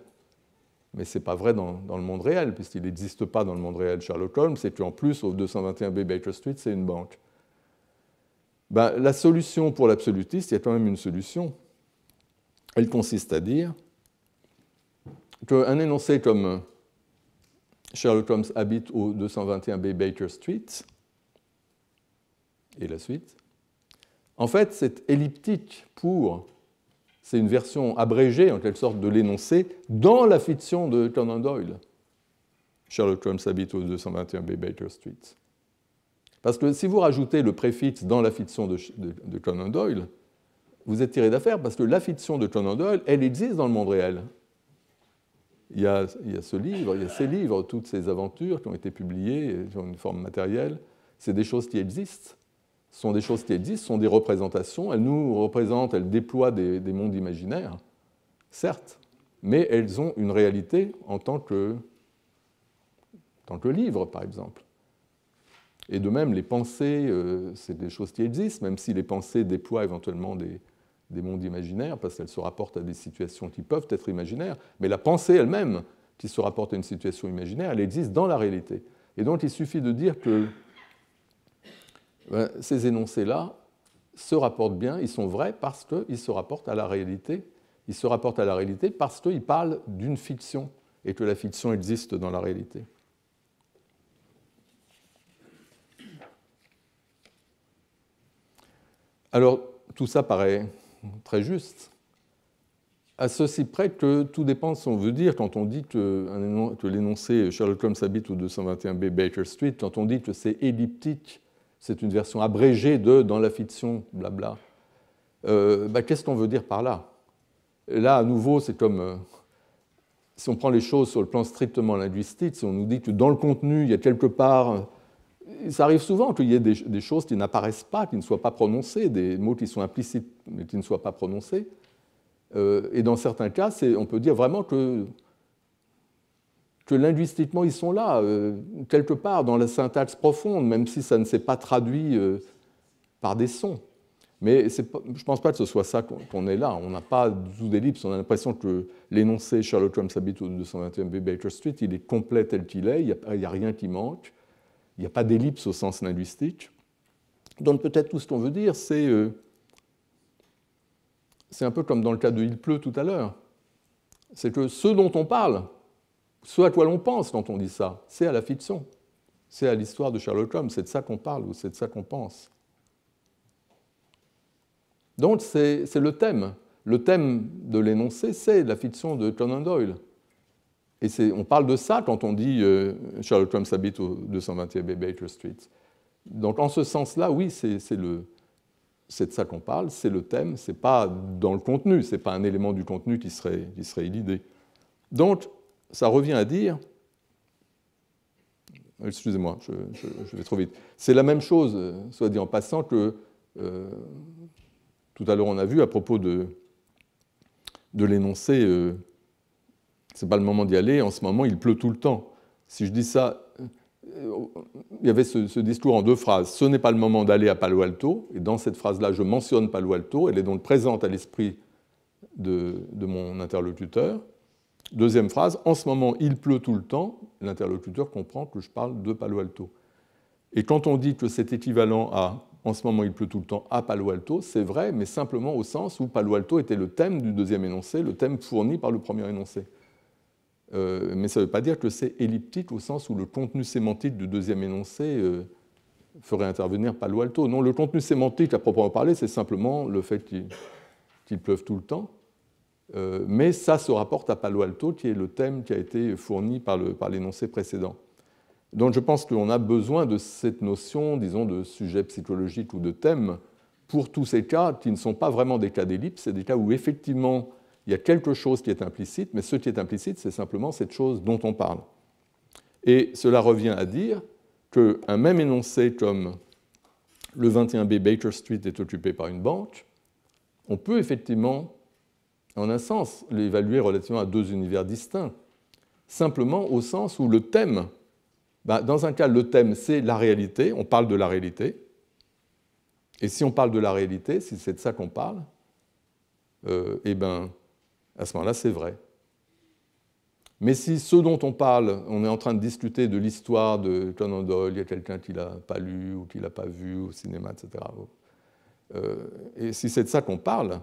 mais ce n'est pas vrai dans, le monde réel, puisqu'il n'existe pas dans le monde réel Sherlock Holmes, et qu'en plus, au 221B Baker Street, c'est une banque. Ben, la solution pour l'absolutiste, il y a quand même une solution. Elle consiste à dire qu'un énoncé comme euh, Sherlock Holmes habite au 221B Baker Street, et la suite, en fait, c'est elliptique pour c'est une version abrégée en quelque sorte de l'énoncé dans la fiction de Conan Doyle. Sherlock Holmes habite au 221 B Baker Street. Parce que si vous rajoutez le préfixe dans la fiction de, Conan Doyle, vous êtes tiré d'affaire parce que la fiction de Conan Doyle, elle existe dans le monde réel. Il y, a, ce livre, il y a ces livres, toutes ces aventures qui ont été publiées sur une forme matérielle, c'est des choses qui existent sont des choses qui existent, sont des représentations. Elles nous représentent, elles déploient des, mondes imaginaires, certes, mais elles ont une réalité en tant que, tant que livre, par exemple. Et de même, les pensées, euh, c'est des choses qui existent, même si les pensées déploient éventuellement des, des mondes imaginaires, parce qu'elles se rapportent à des situations qui peuvent être imaginaires, mais la pensée elle-même, qui se rapporte à une situation imaginaire, elle existe dans la réalité. Et donc il suffit de dire que ces énoncés-là se rapportent bien, ils sont vrais parce qu'ils se rapportent à la réalité. Ils se rapportent à la réalité parce qu'ils parlent d'une fiction et que la fiction existe dans la réalité. Alors, tout ça paraît très juste, à ceci près que tout dépend de ce qu'on veut dire quand on dit que, l'énoncé Sherlock Holmes habite au 221B Baker Street, quand on dit que c'est elliptique c'est une version abrégée de dans la fiction, blabla. Euh, bah, qu'est-ce qu'on veut dire par là Là, à nouveau, c'est comme euh, si on prend les choses sur le plan strictement linguistique, si on nous dit que dans le contenu, il y a quelque part. Euh, ça arrive souvent qu'il y ait des, choses qui n'apparaissent pas, qui ne soient pas prononcées, des mots qui sont implicites mais qui ne soient pas prononcés. et dans certains cas, on peut dire vraiment que que linguistiquement, ils sont là, euh, quelque part, dans la syntaxe profonde, même si ça ne s'est pas traduit euh, par des sons. Mais je ne pense pas que ce soit ça qu'on est là. On n'a pas tout d'ellipse. On a l'impression que l'énoncé Sherlock Holmes habite au 221B Baker Street, il est complet tel qu'il est. Il n'y a, rien qui manque. Il n'y a pas d'ellipse au sens linguistique. Donc peut-être tout ce qu'on veut dire, c'est euh, c'est un peu comme dans le cas de Il pleut tout à l'heure. C'est que ce dont on parle, ce à quoi l'on pense quand on dit ça, c'est à la fiction, c'est à l'histoire de Sherlock Holmes, c'est de ça qu'on parle ou c'est de ça qu'on pense. Donc c'est le thème. Le thème de l'énoncé, c'est la fiction de Conan Doyle. Et on parle de ça quand on dit euh, Sherlock Holmes habite au 221 Baker Street. Donc en ce sens-là, oui, c'est le, c'est de ça qu'on parle, c'est le thème, c'est pas dans le contenu, c'est pas un élément du contenu qui serait, qui serait l'idée. Donc, ça revient à dire, excusez-moi, je, vais trop vite, c'est la même chose, soit dit en passant, que euh, tout à l'heure on a vu à propos de, de l'énoncé, euh, c'est pas le moment d'y aller, en ce moment il pleut tout le temps. Si je dis ça, euh, il y avait ce, discours en deux phrases. Ce n'est pas le moment d'aller à Palo Alto, et dans cette phrase-là, je mentionne Palo Alto, elle est donc présente à l'esprit de, mon interlocuteur. Deuxième phrase, en ce moment il pleut tout le temps, l'interlocuteur comprend que je parle de Palo Alto. Et quand on dit que c'est équivalent à en ce moment il pleut tout le temps à Palo Alto, c'est vrai, mais simplement au sens où Palo Alto était le thème du deuxième énoncé, le thème fourni par le premier énoncé. Euh, mais ça ne veut pas dire que c'est elliptique au sens où le contenu sémantique du deuxième énoncé euh, ferait intervenir Palo Alto. Non, le contenu sémantique à proprement parler, c'est simplement le fait qu'il pleuve tout le temps. Euh, mais ça se rapporte à Palo Alto, qui est le thème qui a été fourni par l'énoncé précédent. Donc je pense qu'on a besoin de cette notion, disons, de sujet psychologique ou de thème pour tous ces cas qui ne sont pas vraiment des cas d'ellipse, c'est des cas où effectivement il y a quelque chose qui est implicite, mais ce qui est implicite, c'est simplement cette chose dont on parle. Et cela revient à dire qu'un même énoncé comme le 21B Baker Street est occupé par une banque, on peut effectivement en un sens, l'évaluer relativement à deux univers distincts, simplement au sens où le thème, bah, dans un cas, le thème, c'est la réalité, on parle de la réalité, et si on parle de la réalité, si c'est de ça qu'on parle, euh, eh bien, à ce moment-là, c'est vrai. Mais si ce dont on parle, on est en train de discuter de l'histoire de Conan Doyle, il y a quelqu'un qui l'a pas lu ou qui l'a pas vu au cinéma, etc. Euh, et si c'est de ça qu'on parle,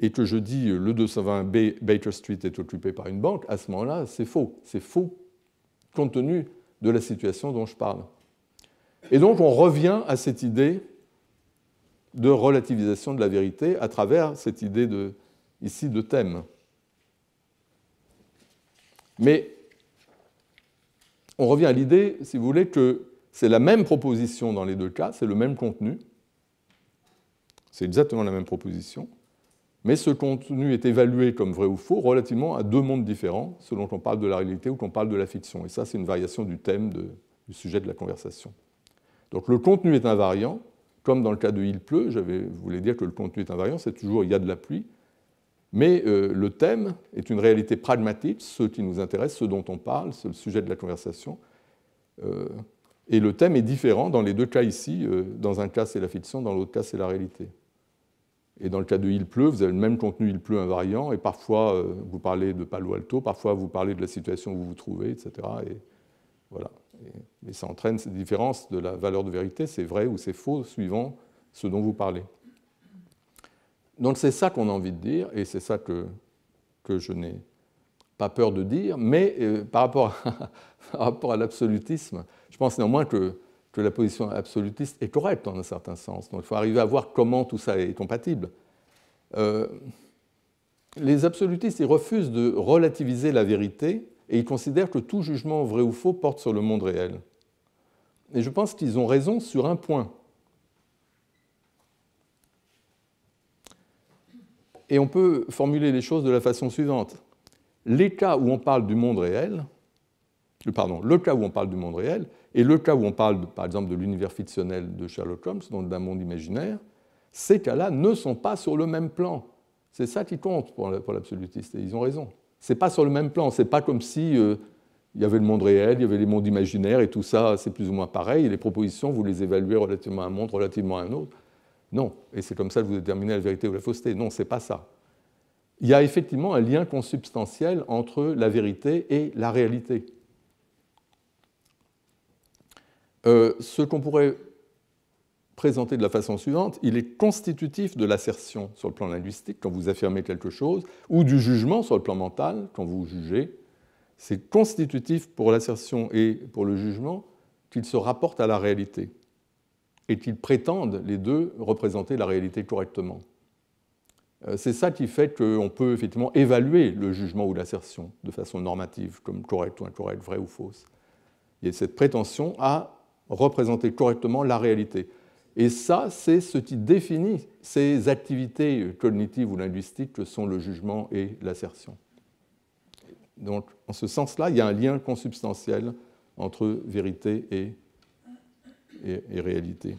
et que je dis euh, le 220B, Baker Street est occupé par une banque, à ce moment-là, c'est faux. C'est faux compte tenu de la situation dont je parle. Et donc on revient à cette idée de relativisation de la vérité à travers cette idée ici de thème. Mais on revient à l'idée, si vous voulez, que c'est la même proposition dans les deux cas, c'est le même contenu, c'est exactement la même proposition, mais ce contenu est évalué comme vrai ou faux relativement à deux mondes différents, selon qu'on parle de la réalité ou qu'on parle de la fiction. Et ça, c'est une variation du thème du sujet de la conversation. Donc le contenu est invariant, comme dans le cas de Il pleut, je voulais dire que le contenu est invariant, c'est toujours il y a de la pluie, mais euh, le thème est une réalité pragmatique, ce qui nous intéresse, ce dont on parle, c'est le sujet de la conversation. Euh, et le thème est différent dans les deux cas ici, euh, dans un cas c'est la fiction, dans l'autre cas c'est la réalité. Et dans le cas de Il pleut, vous avez le même contenu Il pleut invariant, et parfois euh, vous parlez de Palo Alto, parfois vous parlez de la situation où vous vous trouvez, etc. Et voilà. Et, ça entraîne cette différence de la valeur de vérité, c'est vrai ou c'est faux, suivant ce dont vous parlez. Donc c'est ça qu'on a envie de dire, et c'est ça que, que je n'ai pas peur de dire, mais euh, par rapport à l'absolutisme, je pense néanmoins que que la position absolutiste est correcte en un certain sens. Donc il faut arriver à voir comment tout ça est compatible. Euh, les absolutistes, ils refusent de relativiser la vérité et ils considèrent que tout jugement vrai ou faux porte sur le monde réel. Et je pense qu'ils ont raison sur un point. Et on peut formuler les choses de la façon suivante. Les cas où on parle du monde réel, pardon, le cas où on parle du monde réel, et le cas où on parle, par exemple, de l'univers fictionnel de Sherlock Holmes, donc d'un monde imaginaire, ces cas-là ne sont pas sur le même plan. C'est ça qui compte pour l'absolutiste, et ils ont raison. C'est pas sur le même plan, c'est pas comme si euh, il y avait le monde réel, il y avait les mondes imaginaires, et tout ça, c'est plus ou moins pareil, et les propositions, vous les évaluez relativement à un monde, relativement à un autre. Non, et c'est comme ça que vous déterminez la vérité ou la fausseté. Non, c'est pas ça. Il y a effectivement un lien consubstantiel entre la vérité et la réalité. Euh, ce qu'on pourrait présenter de la façon suivante, il est constitutif de l'assertion sur le plan linguistique quand vous affirmez quelque chose, ou du jugement sur le plan mental quand vous jugez. C'est constitutif pour l'assertion et pour le jugement qu'il se rapporte à la réalité et qu'ils prétendent les deux représenter la réalité correctement. Euh, c'est ça qui fait qu'on peut effectivement évaluer le jugement ou l'assertion de façon normative, comme correct ou incorrect, vrai ou fausse. Il y a cette prétention à représenter correctement la réalité. Et ça, c'est ce qui définit ces activités cognitives ou linguistiques que sont le jugement et l'assertion. Donc, en ce sens-là, il y a un lien consubstantiel entre vérité et, et, réalité.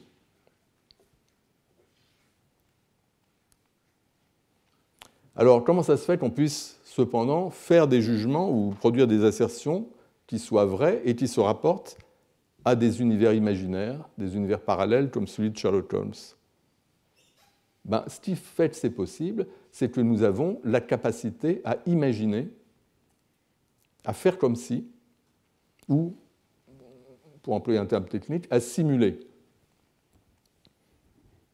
Alors, comment ça se fait qu'on puisse cependant faire des jugements ou produire des assertions qui soient vraies et qui se rapportent à des univers imaginaires, des univers parallèles comme celui de Sherlock Holmes ben, Ce qui fait que c'est possible, c'est que nous avons la capacité à imaginer, à faire comme si, ou, pour employer un terme technique, à simuler.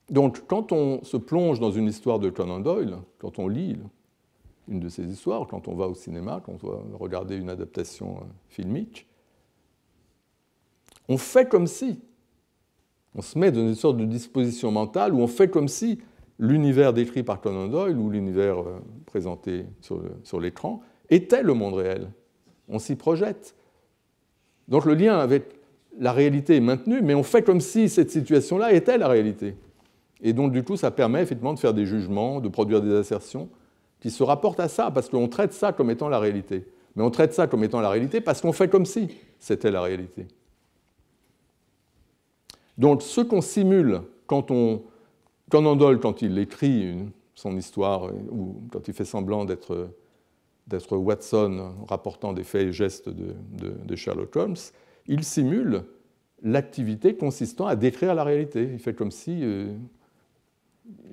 Donc, quand on se plonge dans une histoire de Conan Doyle, quand on lit une de ses histoires, quand on va au cinéma, quand on va regarder une adaptation euh, filmique, on fait comme si. On se met dans une sorte de disposition mentale où on fait comme si l'univers décrit par Conan Doyle ou l'univers euh, présenté sur, l'écran était le monde réel. On s'y projette. Donc le lien avec la réalité est maintenu, mais on fait comme si cette situation-là était la réalité. Et donc du coup, ça permet effectivement de faire des jugements, de produire des assertions qui se rapportent à ça, parce qu'on traite ça comme étant la réalité. Mais on traite ça comme étant la réalité parce qu'on fait comme si c'était la réalité. Donc ce qu'on simule quand on... Doyle, quand il écrit son histoire, euh, ou quand il fait semblant d'être Watson rapportant des faits et gestes de, Sherlock Holmes, il simule l'activité consistant à décrire la réalité. Il fait comme si euh,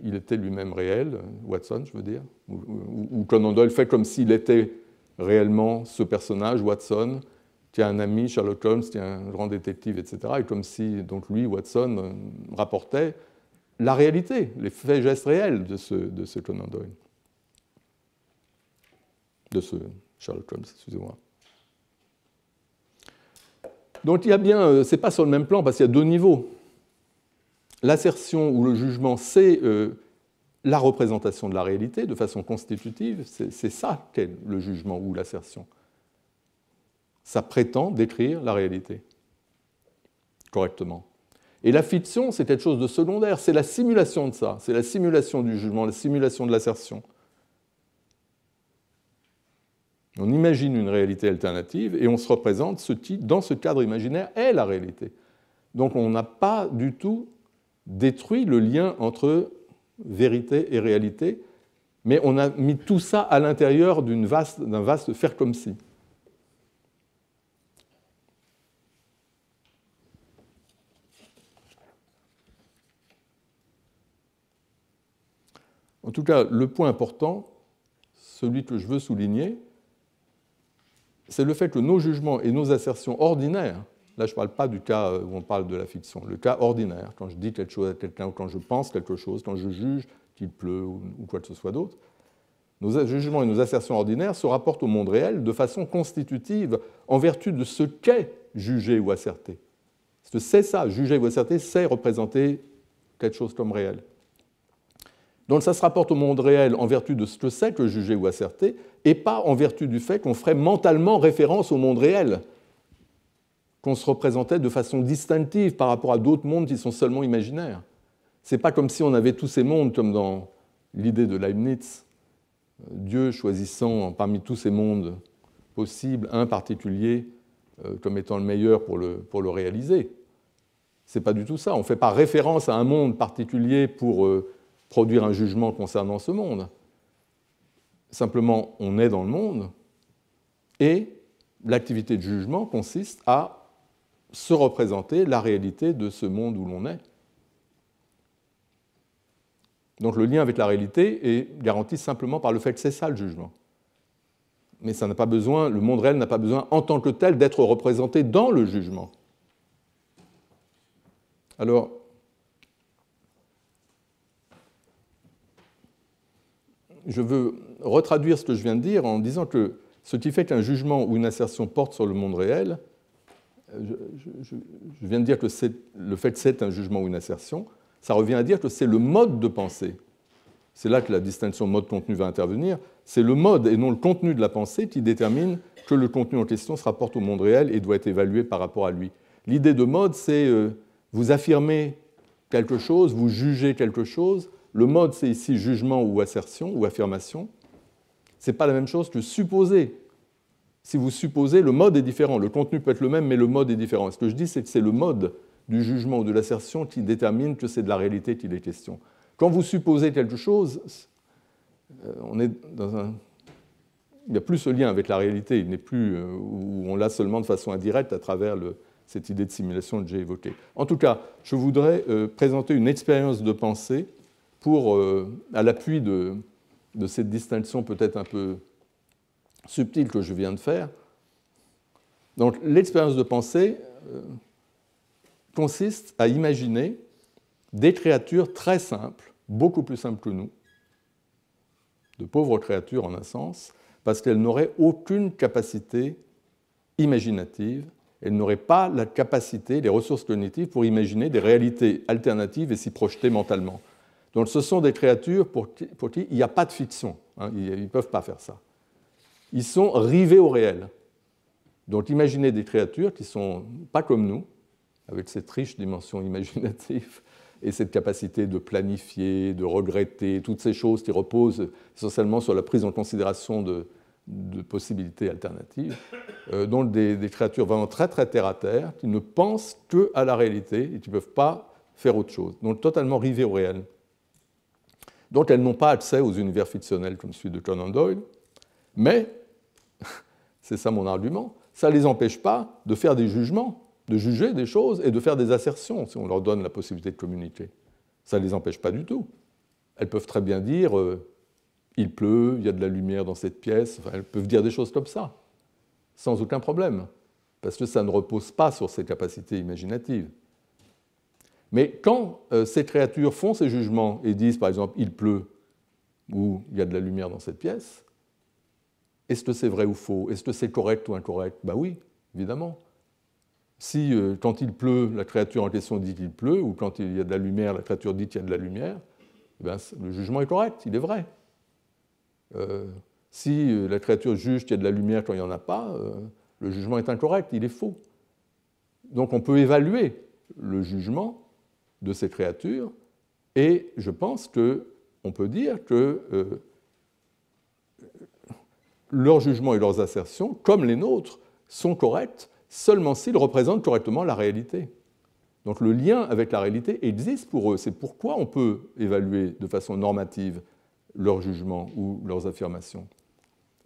il était lui-même réel, Watson, je veux dire, ou, ou Conan Doyle fait comme s'il était réellement ce personnage, Watson, qui a un ami, Sherlock Holmes, qui est un grand détective, etc. Et comme si donc lui, Watson, euh, rapportait la réalité, les faits gestes réels de ce, de Conan Doyle, de ce Sherlock Holmes, excusez-moi. Donc il y a bien, euh, c'est pas sur le même plan parce qu'il y a deux niveaux. L'assertion ou le jugement, c'est euh, la représentation de la réalité de façon constitutive, c'est ça qu'est le jugement ou l'assertion ça prétend décrire la réalité correctement. Et la fiction, c'est quelque chose de secondaire, c'est la simulation de ça, c'est la simulation du jugement, la simulation de l'assertion. On imagine une réalité alternative et on se représente ce qui, dans ce cadre imaginaire, est la réalité. Donc on n'a pas du tout détruit le lien entre vérité et réalité, mais on a mis tout ça à l'intérieur d'un vaste, faire comme si. En tout cas, le point important, celui que je veux souligner, c'est le fait que nos jugements et nos assertions ordinaires, là je ne parle pas du cas euh, où on parle de la fiction, le cas ordinaire, quand je dis quelque chose à quelqu'un ou quand je pense quelque chose, quand je juge qu'il pleut ou quoi que ce soit d'autre, nos jugements et nos assertions ordinaires se rapportent au monde réel de façon constitutive en vertu de ce qu'est juger ou que C'est ça, juger ou asserter, c'est représenter quelque chose comme réel. Donc ça se rapporte au monde réel en vertu de ce que c'est que juger ou asserter, et pas en vertu du fait qu'on ferait mentalement référence au monde réel, qu'on se représentait de façon distinctive par rapport à d'autres mondes qui sont seulement imaginaires. C'est pas comme si on avait tous ces mondes comme dans l'idée de Leibniz, euh, Dieu choisissant parmi tous ces mondes possibles un particulier euh, comme étant le meilleur pour le, pour le réaliser. C'est pas du tout ça. On ne fait pas référence à un monde particulier pour euh, produire un jugement concernant ce monde. Simplement, on est dans le monde et l'activité de jugement consiste à se représenter la réalité de ce monde où l'on est. Donc le lien avec la réalité est garanti simplement par le fait que c'est ça le jugement. Mais ça n'a pas besoin, le monde réel n'a pas besoin en tant que tel d'être représenté dans le jugement. Alors, je veux retraduire ce que je viens de dire en disant que ce qui fait qu'un jugement ou une assertion porte sur le monde réel, euh, je, viens de dire que le fait que c'est un jugement ou une assertion, ça revient à dire que c'est le mode de pensée. C'est là que la distinction mode-contenu va intervenir. C'est le mode et non le contenu de la pensée qui détermine que le contenu en question se rapporte au monde réel et doit être évalué par rapport à lui. L'idée de mode, c'est euh, vous affirmez quelque chose, vous jugez quelque chose, le mode, c'est ici jugement ou assertion ou affirmation. Ce n'est pas la même chose que supposer. Si vous supposez, le mode est différent. Le contenu peut être le même, mais le mode est différent. Ce que je dis, c'est que c'est le mode du jugement ou de l'assertion qui détermine que c'est de la réalité qu'il est question. Quand vous supposez quelque chose, euh, on est dans un... il n'y a plus ce lien avec la réalité, il n'est plus euh, où on l'a seulement de façon indirecte à travers cette idée de simulation que j'ai évoquée. En tout cas, je voudrais euh, présenter une expérience de pensée pour, euh, à l'appui de, cette distinction peut-être un peu subtile que je viens de faire. Donc l'expérience de pensée euh, consiste à imaginer des créatures très simples, beaucoup plus simples que nous, de pauvres créatures en un sens, parce qu'elles n'auraient aucune capacité imaginative, elles n'auraient pas la capacité, les ressources cognitives pour imaginer des réalités alternatives et s'y projeter mentalement. Donc ce sont des créatures pour qui, il n'y a pas de fiction. Hein. ils ne peuvent pas faire ça. Ils sont rivés au réel. Donc imaginez des créatures qui ne sont pas comme nous, avec cette riche dimension imaginative et cette capacité de planifier, de regretter, toutes ces choses qui reposent essentiellement sur la prise en considération de, possibilités alternatives. Euh, donc des, créatures vraiment très très terre à terre, qui ne pensent que à la réalité et qui ne peuvent pas faire autre chose. Donc totalement rivés au réel. Donc elles n'ont pas accès aux univers fictionnels comme celui de Conan Doyle, mais, c'est ça mon argument, ça ne les empêche pas de faire des jugements, de juger des choses et de faire des assertions si on leur donne la possibilité de communiquer. Ça ne les empêche pas du tout. Elles peuvent très bien dire euh, il pleut, il y a de la lumière dans cette pièce, elles peuvent dire des choses comme ça, sans aucun problème, parce que ça ne repose pas sur ses capacités imaginatives. Mais quand euh, ces créatures font ces jugements et disent, par exemple, il pleut ou il y a de la lumière dans cette pièce, est-ce que c'est vrai ou faux Est-ce que c'est correct ou incorrect Ben oui, évidemment. Si euh, quand il pleut, la créature en question dit qu'il pleut, ou quand il y a de la lumière, la créature dit qu'il y a de la lumière, eh ben, le jugement est correct, il est vrai. Euh, si la créature juge qu'il y a de la lumière quand il n'y en a pas, le jugement est incorrect, il est faux. Donc on peut évaluer le jugement de ces créatures, et je pense qu'on peut dire que euh, leurs jugements et leurs assertions, comme les nôtres, sont corrects seulement s'ils représentent correctement la réalité. Donc le lien avec la réalité existe pour eux. C'est pourquoi on peut évaluer de façon normative leurs jugements ou leurs affirmations.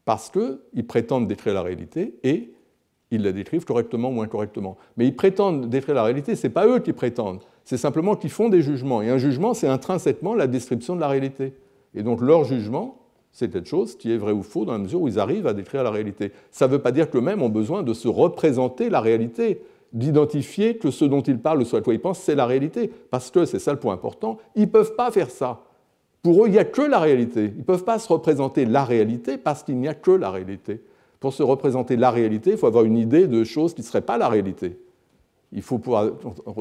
Parce qu'ils prétendent décrire la réalité et ils la décrivent correctement ou incorrectement. Mais ils prétendent décrire la réalité, ce n'est pas eux qui prétendent, c'est simplement qu'ils font des jugements. Et un jugement, c'est intrinsèquement la description de la réalité. Et donc leur jugement, c'est quelque chose qui est vrai ou faux dans la mesure où ils arrivent à décrire la réalité. Ça ne veut pas dire qu'eux-mêmes ont besoin de se représenter la réalité, d'identifier que ce dont ils parlent, ce à quoi ils pensent, c'est la réalité. Parce que, c'est ça le point important, ils ne peuvent pas faire ça. Pour eux, il n'y a que la réalité. Ils ne peuvent pas se représenter la réalité parce qu'il n'y a que la réalité. Pour se représenter la réalité, il faut avoir une idée de choses qui ne seraient pas la réalité. Il faut pouvoir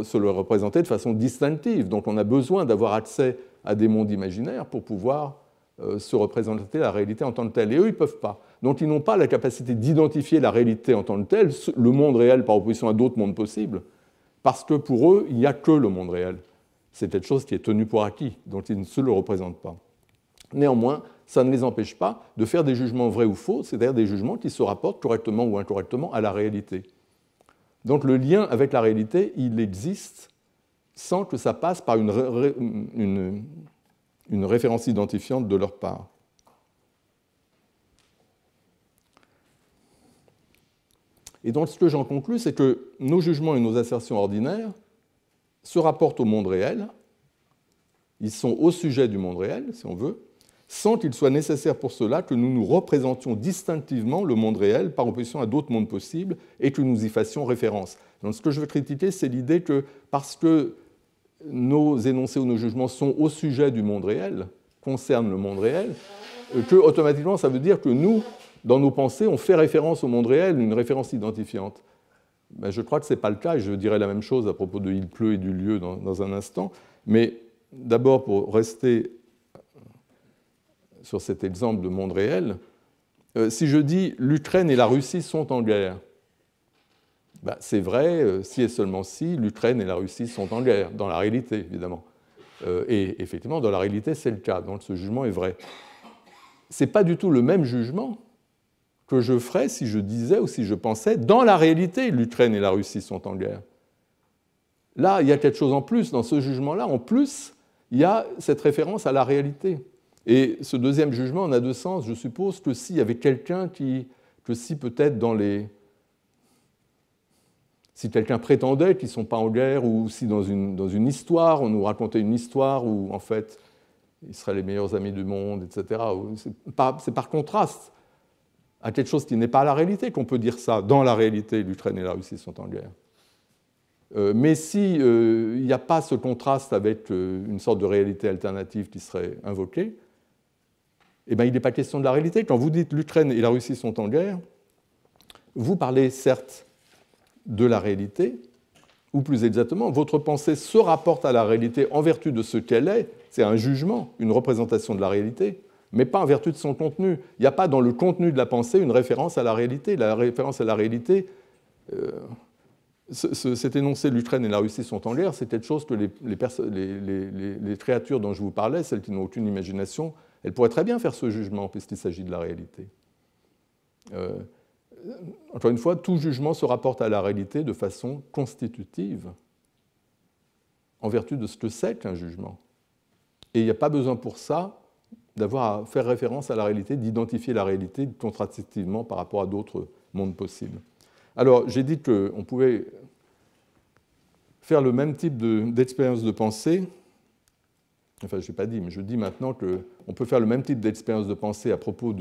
se le représenter de façon distinctive. Donc on a besoin d'avoir accès à des mondes imaginaires pour pouvoir euh, se représenter la réalité en tant que telle. Et eux, ils ne peuvent pas. Donc ils n'ont pas la capacité d'identifier la réalité en tant que telle, le monde réel par opposition à d'autres mondes possibles, parce que pour eux, il n'y a que le monde réel. C'est quelque chose qui est tenu pour acquis, dont ils ne se le représentent pas. Néanmoins, ça ne les empêche pas de faire des jugements vrais ou faux, c'est-à-dire des jugements qui se rapportent correctement ou incorrectement à la réalité. Donc le lien avec la réalité, il existe sans que ça passe par une, référence identifiante de leur part. Et donc ce que j'en conclus, c'est que nos jugements et nos assertions ordinaires se rapportent au monde réel, ils sont au sujet du monde réel, si on veut, sans qu'il soit nécessaire pour cela que nous nous représentions distinctivement le monde réel par opposition à d'autres mondes possibles et que nous y fassions référence. ce que je veux critiquer, c'est l'idée que parce que nos énoncés ou nos jugements sont au sujet du monde réel, concernent le monde réel, euh, que automatiquement ça veut dire que nous, dans nos pensées, on fait référence au monde réel, une référence identifiante. Mais ben, je crois que ce n'est pas le cas, et je dirais la même chose à propos de il pleut et du lieu dans un instant, mais d'abord pour rester sur cet exemple de monde réel, euh, si je dis l'Ukraine et la Russie sont en guerre, bah, c'est vrai, euh, si et seulement si, l'Ukraine et la Russie sont en guerre, dans la réalité, évidemment. Euh, et effectivement, dans la réalité, c'est le cas, donc ce jugement est vrai. Ce n'est pas du tout le même jugement que je ferais si je disais ou si je pensais, dans la réalité, l'Ukraine et la Russie sont en guerre. Là, il y a quelque chose en plus, dans ce jugement-là, en plus, il y a cette référence à la réalité. Et ce deuxième jugement n'a de sens, je suppose, que s'il y avait quelqu'un qui, que si peut-être dans les... Si quelqu'un prétendait qu'ils ne sont pas en guerre, ou si dans une, histoire, on nous racontait une histoire où en fait ils seraient les meilleurs amis du monde, etc. C'est par, contraste à quelque chose qui n'est pas la réalité qu'on peut dire ça. Dans la réalité, l'Ukraine et la Russie sont en guerre. Euh, mais si euh, il n'y a pas ce contraste avec euh, une sorte de réalité alternative qui serait invoquée, eh bien, il n'est pas question de la réalité. Quand vous dites l'Ukraine et la Russie sont en guerre, vous parlez certes de la réalité, ou plus exactement, votre pensée se rapporte à la réalité en vertu de ce qu'elle est, c'est un jugement, une représentation de la réalité, mais pas en vertu de son contenu. Il n'y a pas dans le contenu de la pensée une référence à la réalité. La référence à la réalité, euh, cet énoncé l'Ukraine et la Russie sont en guerre, c'est quelque chose que les créatures dont je vous parlais, celles qui n'ont aucune imagination, elle pourrait très bien faire ce jugement puisqu'il s'agit de la réalité. Euh, encore une fois, tout jugement se rapporte à la réalité de façon constitutive, en vertu de ce que c'est qu'un jugement. Et il n'y a pas besoin pour ça d'avoir à faire référence à la réalité, d'identifier la réalité contrastivement par rapport à d'autres mondes possibles. Alors, j'ai dit qu'on pouvait faire le même type d'expérience de pensée enfin je l'ai pas dit, mais je dis maintenant qu'on peut faire le même type d'expérience de pensée à propos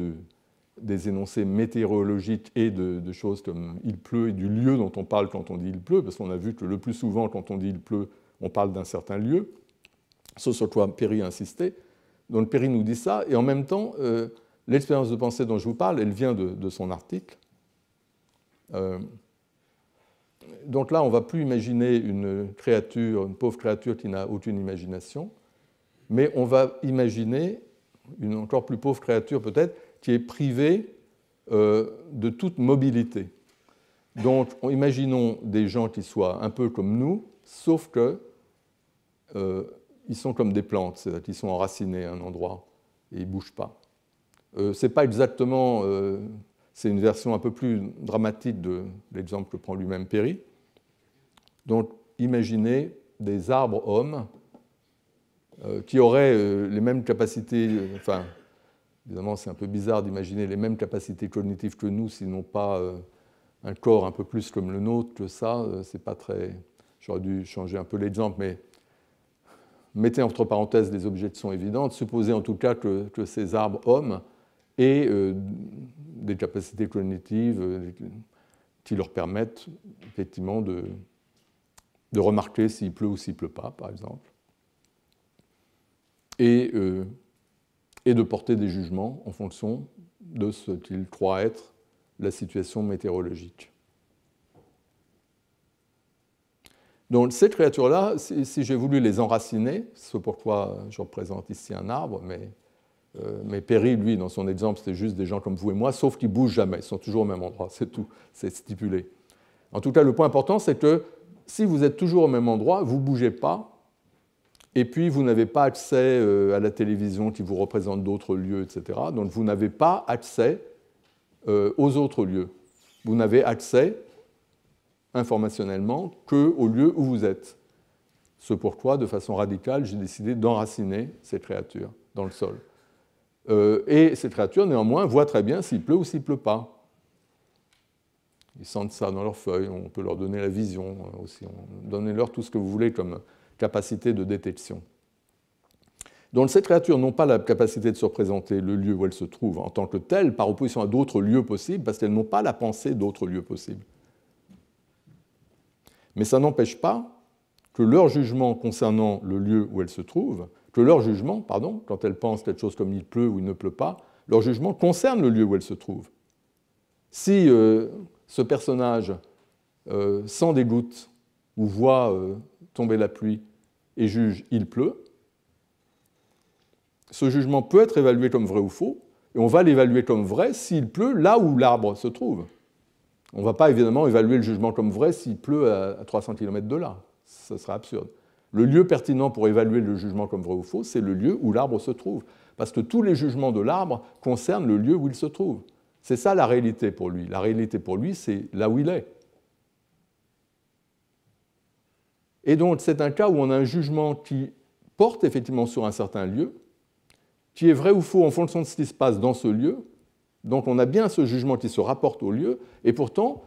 des énoncés météorologiques et de, choses comme il pleut et du lieu dont on parle quand on dit il pleut, parce qu'on a vu que le plus souvent quand on dit il pleut, on parle d'un certain lieu, ce sur quoi Perry a insisté. Donc Perry nous dit ça, et en même temps, euh, l'expérience de pensée dont je vous parle, elle vient de, son article. Euh, donc là, on ne va plus imaginer une créature, une pauvre créature qui n'a aucune imagination mais on va imaginer une encore plus pauvre créature peut-être qui est privée euh, de toute mobilité. Donc imaginons des gens qui soient un peu comme nous, sauf que euh, ils sont comme des plantes, c'est-à-dire qu'ils sont enracinés à un endroit et ils ne bougent pas. Euh, c'est pas exactement, euh, c'est une version un peu plus dramatique de l'exemple que prend lui-même Perry. Donc imaginez des arbres hommes euh, qui auraient euh, les mêmes capacités, euh, enfin, évidemment, c'est un peu bizarre d'imaginer les mêmes capacités cognitives que nous, sinon pas un corps un peu plus comme le nôtre que ça, c'est pas très. J'aurais dû changer un peu l'exemple, mais mettez entre parenthèses des objets de son évidentes, supposez en tout cas que, ces arbres hommes aient des capacités cognitives qui leur permettent effectivement de, de remarquer s'il pleut ou s'il ne pleut pas, par exemple et, euh, et de porter des jugements en fonction de ce qu'il croit être la situation météorologique. Donc ces créatures-là, si, j'ai voulu les enraciner, c'est pourquoi je représente ici un arbre, mais, euh, Perry, lui, dans son exemple, c'était juste des gens comme vous et moi, sauf qu'ils bougent jamais, ils sont toujours au même endroit, c'est tout, c'est stipulé. En tout cas, le point important, c'est que si vous êtes toujours au même endroit, vous ne bougez pas, et puis, vous n'avez pas accès euh, à la télévision qui vous représente d'autres lieux, etc. Donc, vous n'avez pas accès euh, aux autres lieux. Vous n'avez accès informationnellement qu'au lieu où vous êtes. Ce pourquoi, de façon radicale, j'ai décidé d'enraciner ces créatures dans le sol. Euh, et ces créatures, néanmoins, voient très bien s'il pleut ou s'il ne pleut pas. Ils sentent ça dans leurs feuilles, on peut leur donner la vision aussi, donnez-leur tout ce que vous voulez comme, capacité de détection. Donc ces créatures n'ont pas la capacité de se représenter le lieu où elles se trouvent en tant que telles, par opposition à d'autres lieux possibles, parce qu'elles n'ont pas la pensée d'autres lieux possibles. Mais ça n'empêche pas que leur jugement concernant le lieu où elles se trouvent, que leur jugement, pardon, quand elles pensent quelque chose comme il pleut ou il ne pleut pas, leur jugement concerne le lieu où elles se trouvent. Si euh, ce personnage euh, sent des gouttes ou voit euh, tomber la pluie, et juge il pleut. Ce jugement peut être évalué comme vrai ou faux, et on va l'évaluer comme vrai s'il pleut là où l'arbre se trouve. On ne va pas évidemment évaluer le jugement comme vrai s'il pleut à 300 km de là. Ce serait absurde. Le lieu pertinent pour évaluer le jugement comme vrai ou faux, c'est le lieu où l'arbre se trouve. Parce que tous les jugements de l'arbre concernent le lieu où il se trouve. C'est ça la réalité pour lui. La réalité pour lui, c'est là où il est. Et donc c'est un cas où on a un jugement qui porte effectivement sur un certain lieu, qui est vrai ou faux en fonction de ce qui se passe dans ce lieu. Donc on a bien ce jugement qui se rapporte au lieu, et pourtant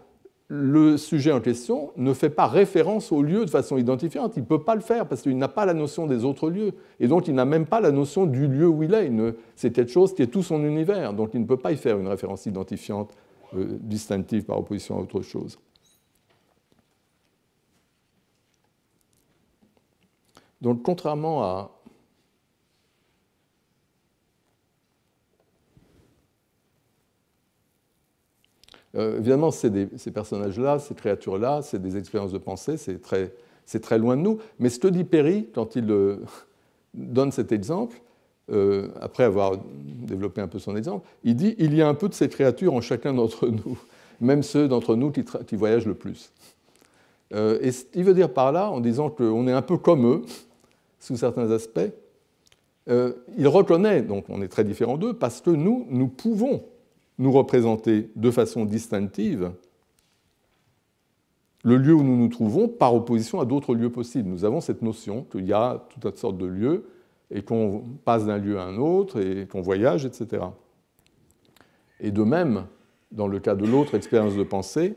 le sujet en question ne fait pas référence au lieu de façon identifiante. Il ne peut pas le faire parce qu'il n'a pas la notion des autres lieux. Et donc, il n'a même pas la notion du lieu où il est. C'est quelque chose qui est tout son univers. Donc, il ne peut pas y faire une référence identifiante euh, distinctive par opposition à autre chose. Donc contrairement à euh, évidemment, ces personnages-là, ces créatures-là, c'est des expériences de pensée, c'est très, loin de nous. Mais ce que dit Perry, quand il euh, donne cet exemple, euh, après avoir développé un peu son exemple, il dit il y a un peu de ces créatures en chacun d'entre nous, même ceux d'entre nous qui, qui, voyagent le plus. et il veut dire par là, en disant qu'on est un peu comme eux, sous certains aspects, euh, il reconnaît, donc on est très différents d'eux, parce que nous, nous pouvons nous représenter de façon distinctive le lieu où nous nous trouvons par opposition à d'autres lieux possibles. Nous avons cette notion qu'il y a toutes sortes de lieux et qu'on passe d'un lieu à un autre et qu'on voyage, etc. Et de même, dans le cas de l'autre expérience de pensée,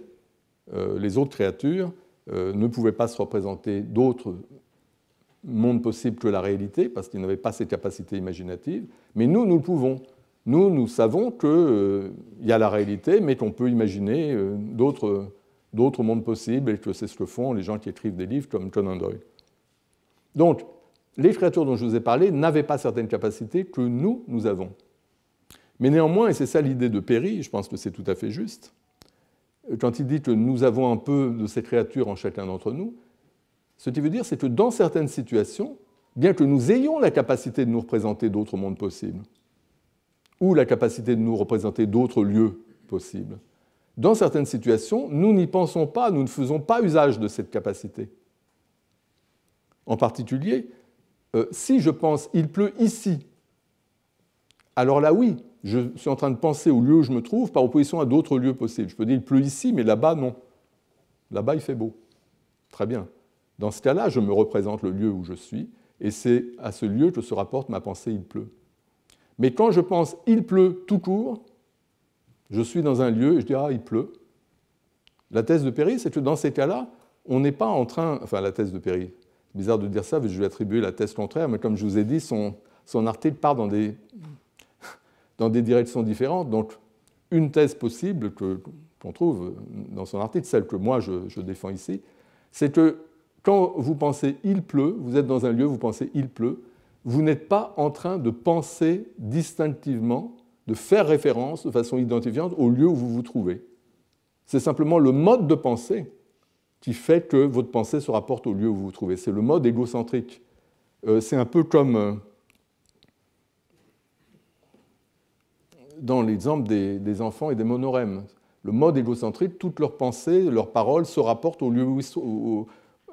euh, les autres créatures euh, ne pouvaient pas se représenter d'autres monde possible que la réalité, parce qu'ils n'avaient pas ces capacités imaginatives, mais nous, nous le pouvons. Nous, nous savons qu'il euh, y a la réalité, mais qu'on peut imaginer euh, euh, d'autres mondes possibles, et que c'est ce que font les gens qui écrivent des livres comme Conan Doyle. Donc, les créatures dont je vous ai parlé n'avaient pas certaines capacités que nous, nous avons. Mais néanmoins, et c'est ça l'idée de Perry, je pense que c'est tout à fait juste, quand il dit que nous avons un peu de ces créatures en chacun d'entre nous, ce qui veut dire, c'est que dans certaines situations, bien que nous ayons la capacité de nous représenter d'autres mondes possibles, ou la capacité de nous représenter d'autres lieux possibles, dans certaines situations, nous n'y pensons pas, nous ne faisons pas usage de cette capacité. En particulier, euh, si je pense il pleut ici, alors là oui, je suis en train de penser au lieu où je me trouve par opposition à d'autres lieux possibles. Je peux dire il pleut ici, mais là-bas non. Là-bas il fait beau. Très bien. Dans ce cas-là, je me représente le lieu où je suis, et c'est à ce lieu que se rapporte ma pensée il pleut. Mais quand je pense il pleut tout court, je suis dans un lieu et je dis ah il pleut. La thèse de Perry, c'est que dans ces cas-là, on n'est pas en train, enfin la thèse de Perry, c'est bizarre de dire ça, mais je vais attribuer la thèse contraire, mais comme je vous ai dit, son, son article part dans des, dans des directions différentes. Donc une thèse possible qu'on trouve dans son article, celle que moi je, je défends ici, c'est que quand vous pensez il pleut, vous êtes dans un lieu, vous pensez il pleut, vous n'êtes pas en train de penser distinctivement, de faire référence de façon identifiante au lieu où vous vous trouvez. C'est simplement le mode de pensée qui fait que votre pensée se rapporte au lieu où vous vous trouvez. C'est le mode égocentrique. Euh, c'est un peu comme euh, dans l'exemple des, enfants et des monorèmes. Le mode égocentrique, toutes leurs pensées, leurs paroles se rapportent au lieu où, ils sont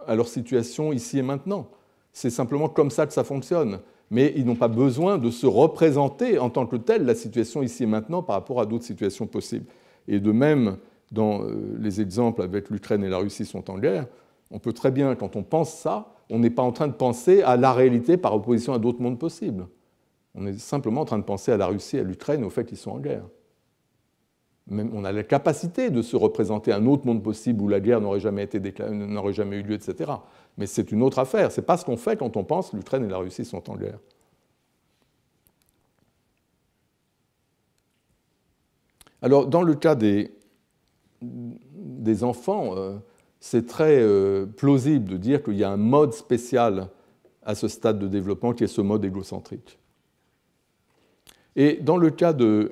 à leur situation ici et maintenant. C'est simplement comme ça que ça fonctionne. Mais ils n'ont pas besoin de se représenter en tant que tel la situation ici et maintenant par rapport à d'autres situations possibles. Et de même, dans euh, les exemples avec l'Ukraine et la Russie sont en guerre, on peut très bien, quand on pense ça, on n'est pas en train de penser à la réalité par opposition à d'autres mondes possibles. On est simplement en train de penser à la Russie, à l'Ukraine, au fait qu'ils sont en guerre on a la capacité de se représenter un autre monde possible où la guerre n'aurait jamais, jamais eu lieu, etc. Mais c'est une autre affaire. Ce n'est pas ce qu'on fait quand on pense que l'Ukraine et la Russie sont en guerre. Alors, dans le cas des, des enfants, euh, c'est très euh, plausible de dire qu'il y a un mode spécial à ce stade de développement qui est ce mode égocentrique. Et dans le cas de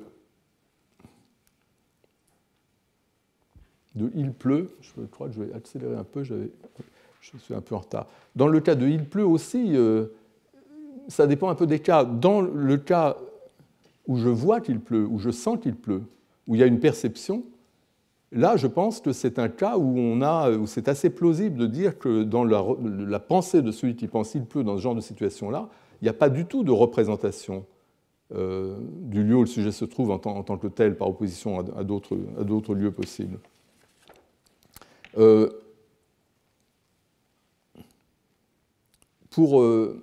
de Il pleut, je crois que je vais accélérer un peu, je suis un peu en retard. Dans le cas de Il pleut aussi, euh, ça dépend un peu des cas. Dans le cas où je vois qu'il pleut, où je sens qu'il pleut, où il y a une perception, là, je pense que c'est un cas où, on c'est assez plausible de dire que dans la, pensée de celui qui pense il pleut dans ce genre de situation-là, il n'y a pas du tout de représentation euh, du lieu où le sujet se trouve en tant, que tel par opposition à, à d'autres lieux possibles. Euh, pour euh,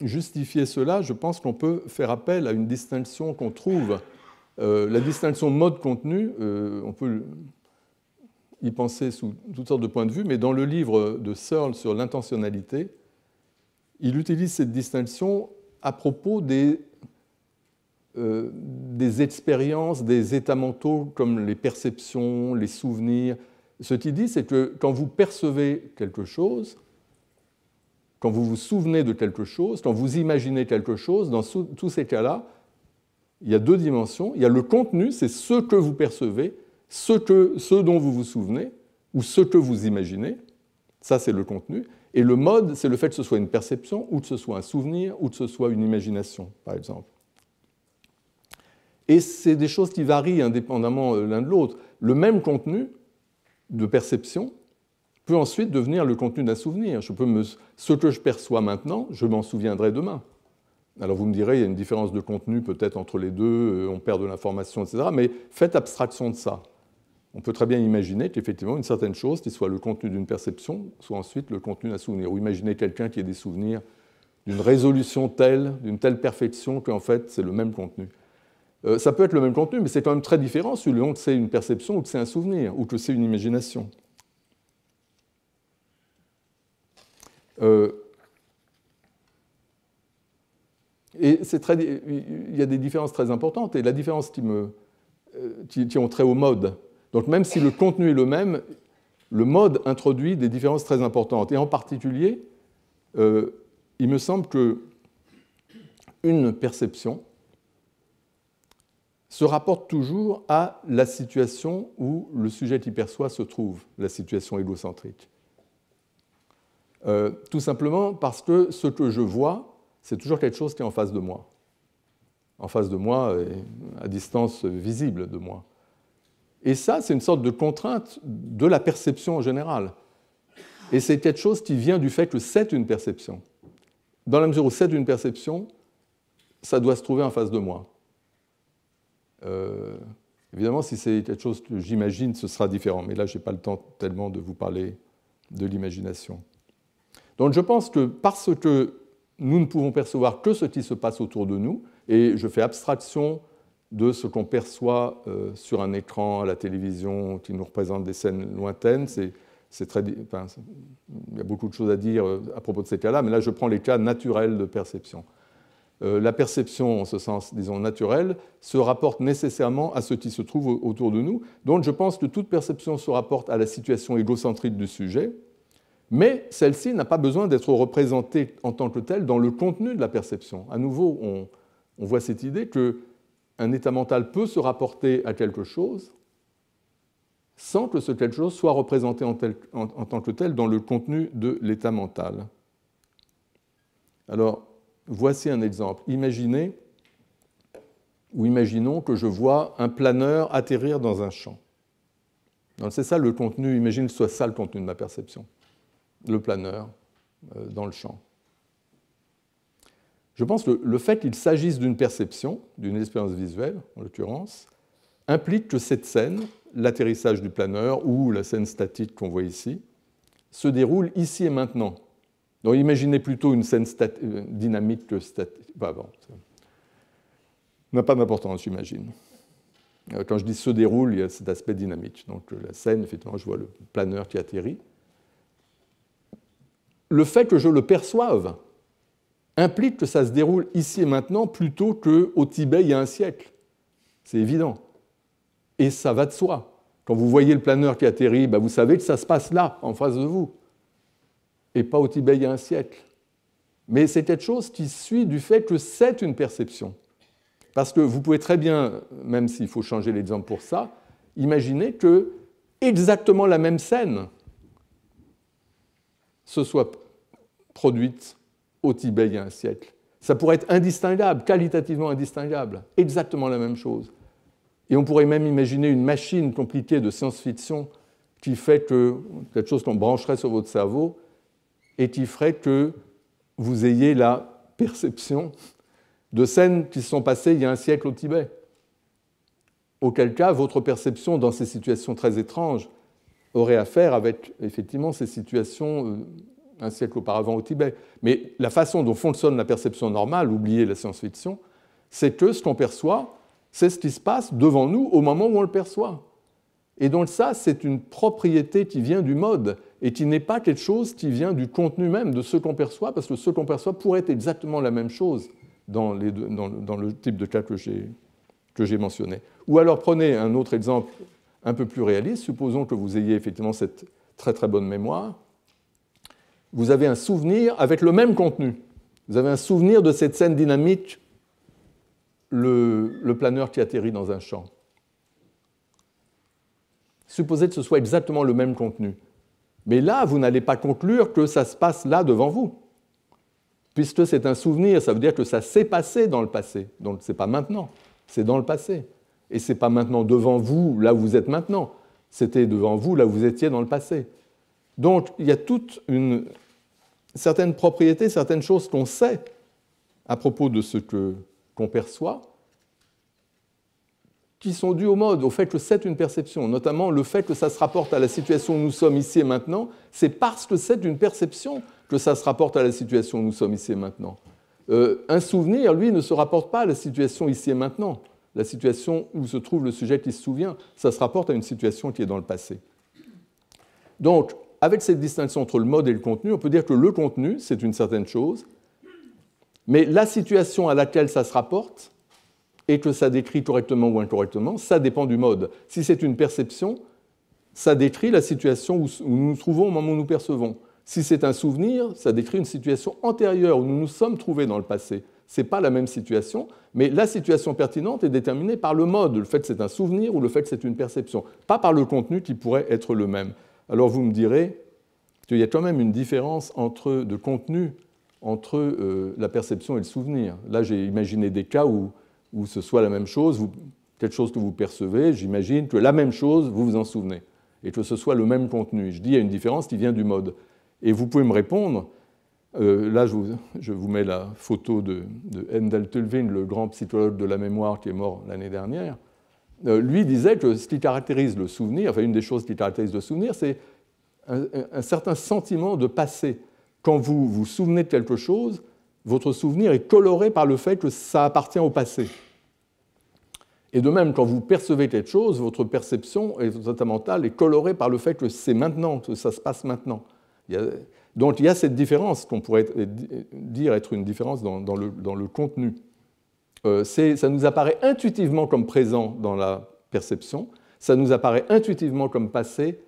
justifier cela, je pense qu'on peut faire appel à une distinction qu'on trouve, euh, la distinction mode-contenu, on peut y penser sous toutes sortes de points de vue, mais dans le livre de Searle sur l'intentionnalité, il utilise cette distinction à propos des euh, des expériences, des états mentaux comme les perceptions, les souvenirs. Ce qu'il dit, c'est que quand vous percevez quelque chose, quand vous vous souvenez de quelque chose, quand vous imaginez quelque chose, dans tous ces cas-là, il y a deux dimensions. Il y a le contenu, c'est ce que vous percevez, ce, que, ce dont vous vous souvenez, ou ce que vous imaginez. Ça, c'est le contenu. Et le mode, c'est le fait que ce soit une perception, ou que ce soit un souvenir, ou que ce soit une imagination, par exemple. Et c'est des choses qui varient indépendamment euh, l'un de l'autre. Le même contenu de perception peut ensuite devenir le contenu d'un souvenir. Je peux me... Ce que je perçois maintenant, je m'en souviendrai demain. Alors vous me direz, il y a une différence de contenu peut-être entre les deux, euh, on perd de l'information, etc. Mais faites abstraction de ça. On peut très bien imaginer qu'effectivement, une certaine chose, qui soit le contenu d'une perception, soit ensuite le contenu d'un souvenir. Ou imaginez quelqu'un qui ait des souvenirs d'une résolution telle, d'une telle perfection qu'en fait, c'est le même contenu. Euh, ça peut être le même contenu, mais c'est quand même très différent le que c'est une perception ou que c'est un souvenir ou que c'est une imagination. Euh, et très, il y a des différences très importantes, et la différence qui, me, euh, qui, qui ont trait au mode. Donc même si le contenu est le même, le mode introduit des différences très importantes. Et en particulier, euh, il me semble que une perception se rapporte toujours à la situation où le sujet qui perçoit se trouve, la situation égocentrique. Euh, tout simplement parce que ce que je vois, c'est toujours quelque chose qui est en face de moi, en face de moi, et à distance visible de moi. Et ça, c'est une sorte de contrainte de la perception en général. Et c'est quelque chose qui vient du fait que c'est une perception. Dans la mesure où c'est une perception, ça doit se trouver en face de moi. Euh, évidemment, si c'est quelque chose que j'imagine, ce sera différent. Mais là, je n'ai pas le temps tellement de vous parler de l'imagination. Donc je pense que parce que nous ne pouvons percevoir que ce qui se passe autour de nous, et je fais abstraction de ce qu'on perçoit euh, sur un écran, à la télévision, qui nous représente des scènes lointaines, c'est Très, il y a beaucoup de choses à dire euh, à propos de ces cas-là, mais là je prends les cas naturels de perception. Euh, la perception, en ce sens, disons, naturelle, se rapporte nécessairement à ce qui se trouve autour de nous. Donc je pense que toute perception se rapporte à la situation égocentrique du sujet, mais celle-ci n'a pas besoin d'être représentée en tant que telle dans le contenu de la perception. À nouveau, on, voit cette idée qu'un état mental peut se rapporter à quelque chose sans que ce quelque chose soit représenté en, en tant que tel dans le contenu de l'état mental. Alors, voici un exemple. Imaginez ou imaginons que je vois un planeur atterrir dans un champ. C'est ça le contenu, imagine que ce soit ça le contenu de ma perception, le planeur euh, dans le champ. Je pense que le fait qu'il s'agisse d'une perception, d'une expérience visuelle en l'occurrence, implique que cette scène, l'atterrissage du planeur ou la scène statique qu'on voit ici, se déroule ici et maintenant, donc imaginez plutôt une scène euh, dynamique que statique. Pas bon, ça n'a pas d'importance, j'imagine. Euh, quand je dis se déroule, il y a cet aspect dynamique. Donc euh, la scène, effectivement, je vois le planeur qui atterrit. Le fait que je le perçoive implique que ça se déroule ici et maintenant plutôt qu'au Tibet il y a un siècle. C'est évident. Et ça va de soi. Quand vous voyez le planeur qui atterrit, bah, vous savez que ça se passe là, en face de vous et pas au Tibet il y a un siècle. Mais c'est quelque chose qui suit du fait que c'est une perception. Parce que vous pouvez très bien, même s'il faut changer l'exemple pour ça, imaginer que exactement la même scène se soit produite au Tibet il y a un siècle. Ça pourrait être indistinguable, qualitativement indistinguable, exactement la même chose. Et on pourrait même imaginer une machine compliquée de science-fiction qui fait que quelque chose qu'on brancherait sur votre cerveau et qui ferait que vous ayez la perception de scènes qui se sont passées il y a un siècle au Tibet. Auquel cas, votre perception dans ces situations très étranges aurait à faire avec effectivement ces situations euh, un siècle auparavant au Tibet. Mais la façon dont fonctionne la perception normale, oubliez la science-fiction, c'est que ce qu'on perçoit, c'est ce qui se passe devant nous au moment où on le perçoit. Et donc ça, c'est une propriété qui vient du mode et qui n'est pas quelque chose qui vient du contenu même, de ce qu'on perçoit, parce que ce qu'on perçoit pourrait être exactement la même chose dans, le type de cas que j'ai mentionné. Ou alors prenez un autre exemple un peu plus réaliste, supposons que vous ayez effectivement cette très très bonne mémoire, vous avez un souvenir avec le même contenu. Vous avez un souvenir de cette scène dynamique, le planeur qui atterrit dans un champ supposez que ce soit exactement le même contenu. Mais là, vous n'allez pas conclure que ça se passe là devant vous. Puisque c'est un souvenir, ça veut dire que ça s'est passé dans le passé. Donc ce n'est pas maintenant, c'est dans le passé. Et ce n'est pas maintenant devant vous, là où vous êtes maintenant. C'était devant vous, là où vous étiez dans le passé. Donc il y a toute une certaine propriété, certaines choses qu'on sait à propos de ce que qu'on perçoit, qui sont dus au mode, au fait que c'est une perception, notamment le fait que ça se rapporte à la situation où nous sommes ici et maintenant, c'est parce que c'est une perception que ça se rapporte à la situation où nous sommes ici et maintenant. Euh, un souvenir, lui, ne se rapporte pas à la situation ici et maintenant, la situation où se trouve le sujet qui se souvient, ça se rapporte à une situation qui est dans le passé. Donc, avec cette distinction entre le mode et le contenu, on peut dire que le contenu, c'est une certaine chose, mais la situation à laquelle ça se rapporte, et que ça décrit correctement ou incorrectement, ça dépend du mode. Si c'est une perception, ça décrit la situation où nous nous trouvons au moment où nous percevons. Si c'est un souvenir, ça décrit une situation antérieure où nous nous sommes trouvés dans le passé. Ce n'est pas la même situation, mais la situation pertinente est déterminée par le mode, le fait que c'est un souvenir ou le fait que c'est une perception, pas par le contenu qui pourrait être le même. Alors vous me direz qu'il y a quand même une différence entre, de contenu entre euh, la perception et le souvenir. Là, j'ai imaginé des cas où ou ce soit la même chose, quelque chose que vous percevez, j'imagine que la même chose, vous vous en souvenez, et que ce soit le même contenu. Je dis, il y a une différence qui vient du mode. Et vous pouvez me répondre, euh, là je vous, je vous, mets la photo de, de Endel Tulvin, le grand psychologue de la mémoire qui est mort l'année dernière, euh, lui disait que ce qui caractérise le souvenir, enfin une des choses qui caractérise le souvenir, c'est un, un, certain sentiment de passé. Quand vous vous souvenez de quelque chose, votre souvenir est coloré par le fait que ça appartient au passé. Et de même, quand vous percevez quelque chose, votre perception est votre mental est colorée par le fait que c'est maintenant, que ça se passe maintenant. donc il y a cette différence qu'on pourrait dire être une différence dans, le, contenu. Euh, ça nous apparaît intuitivement comme présent dans la perception, ça nous apparaît intuitivement comme passé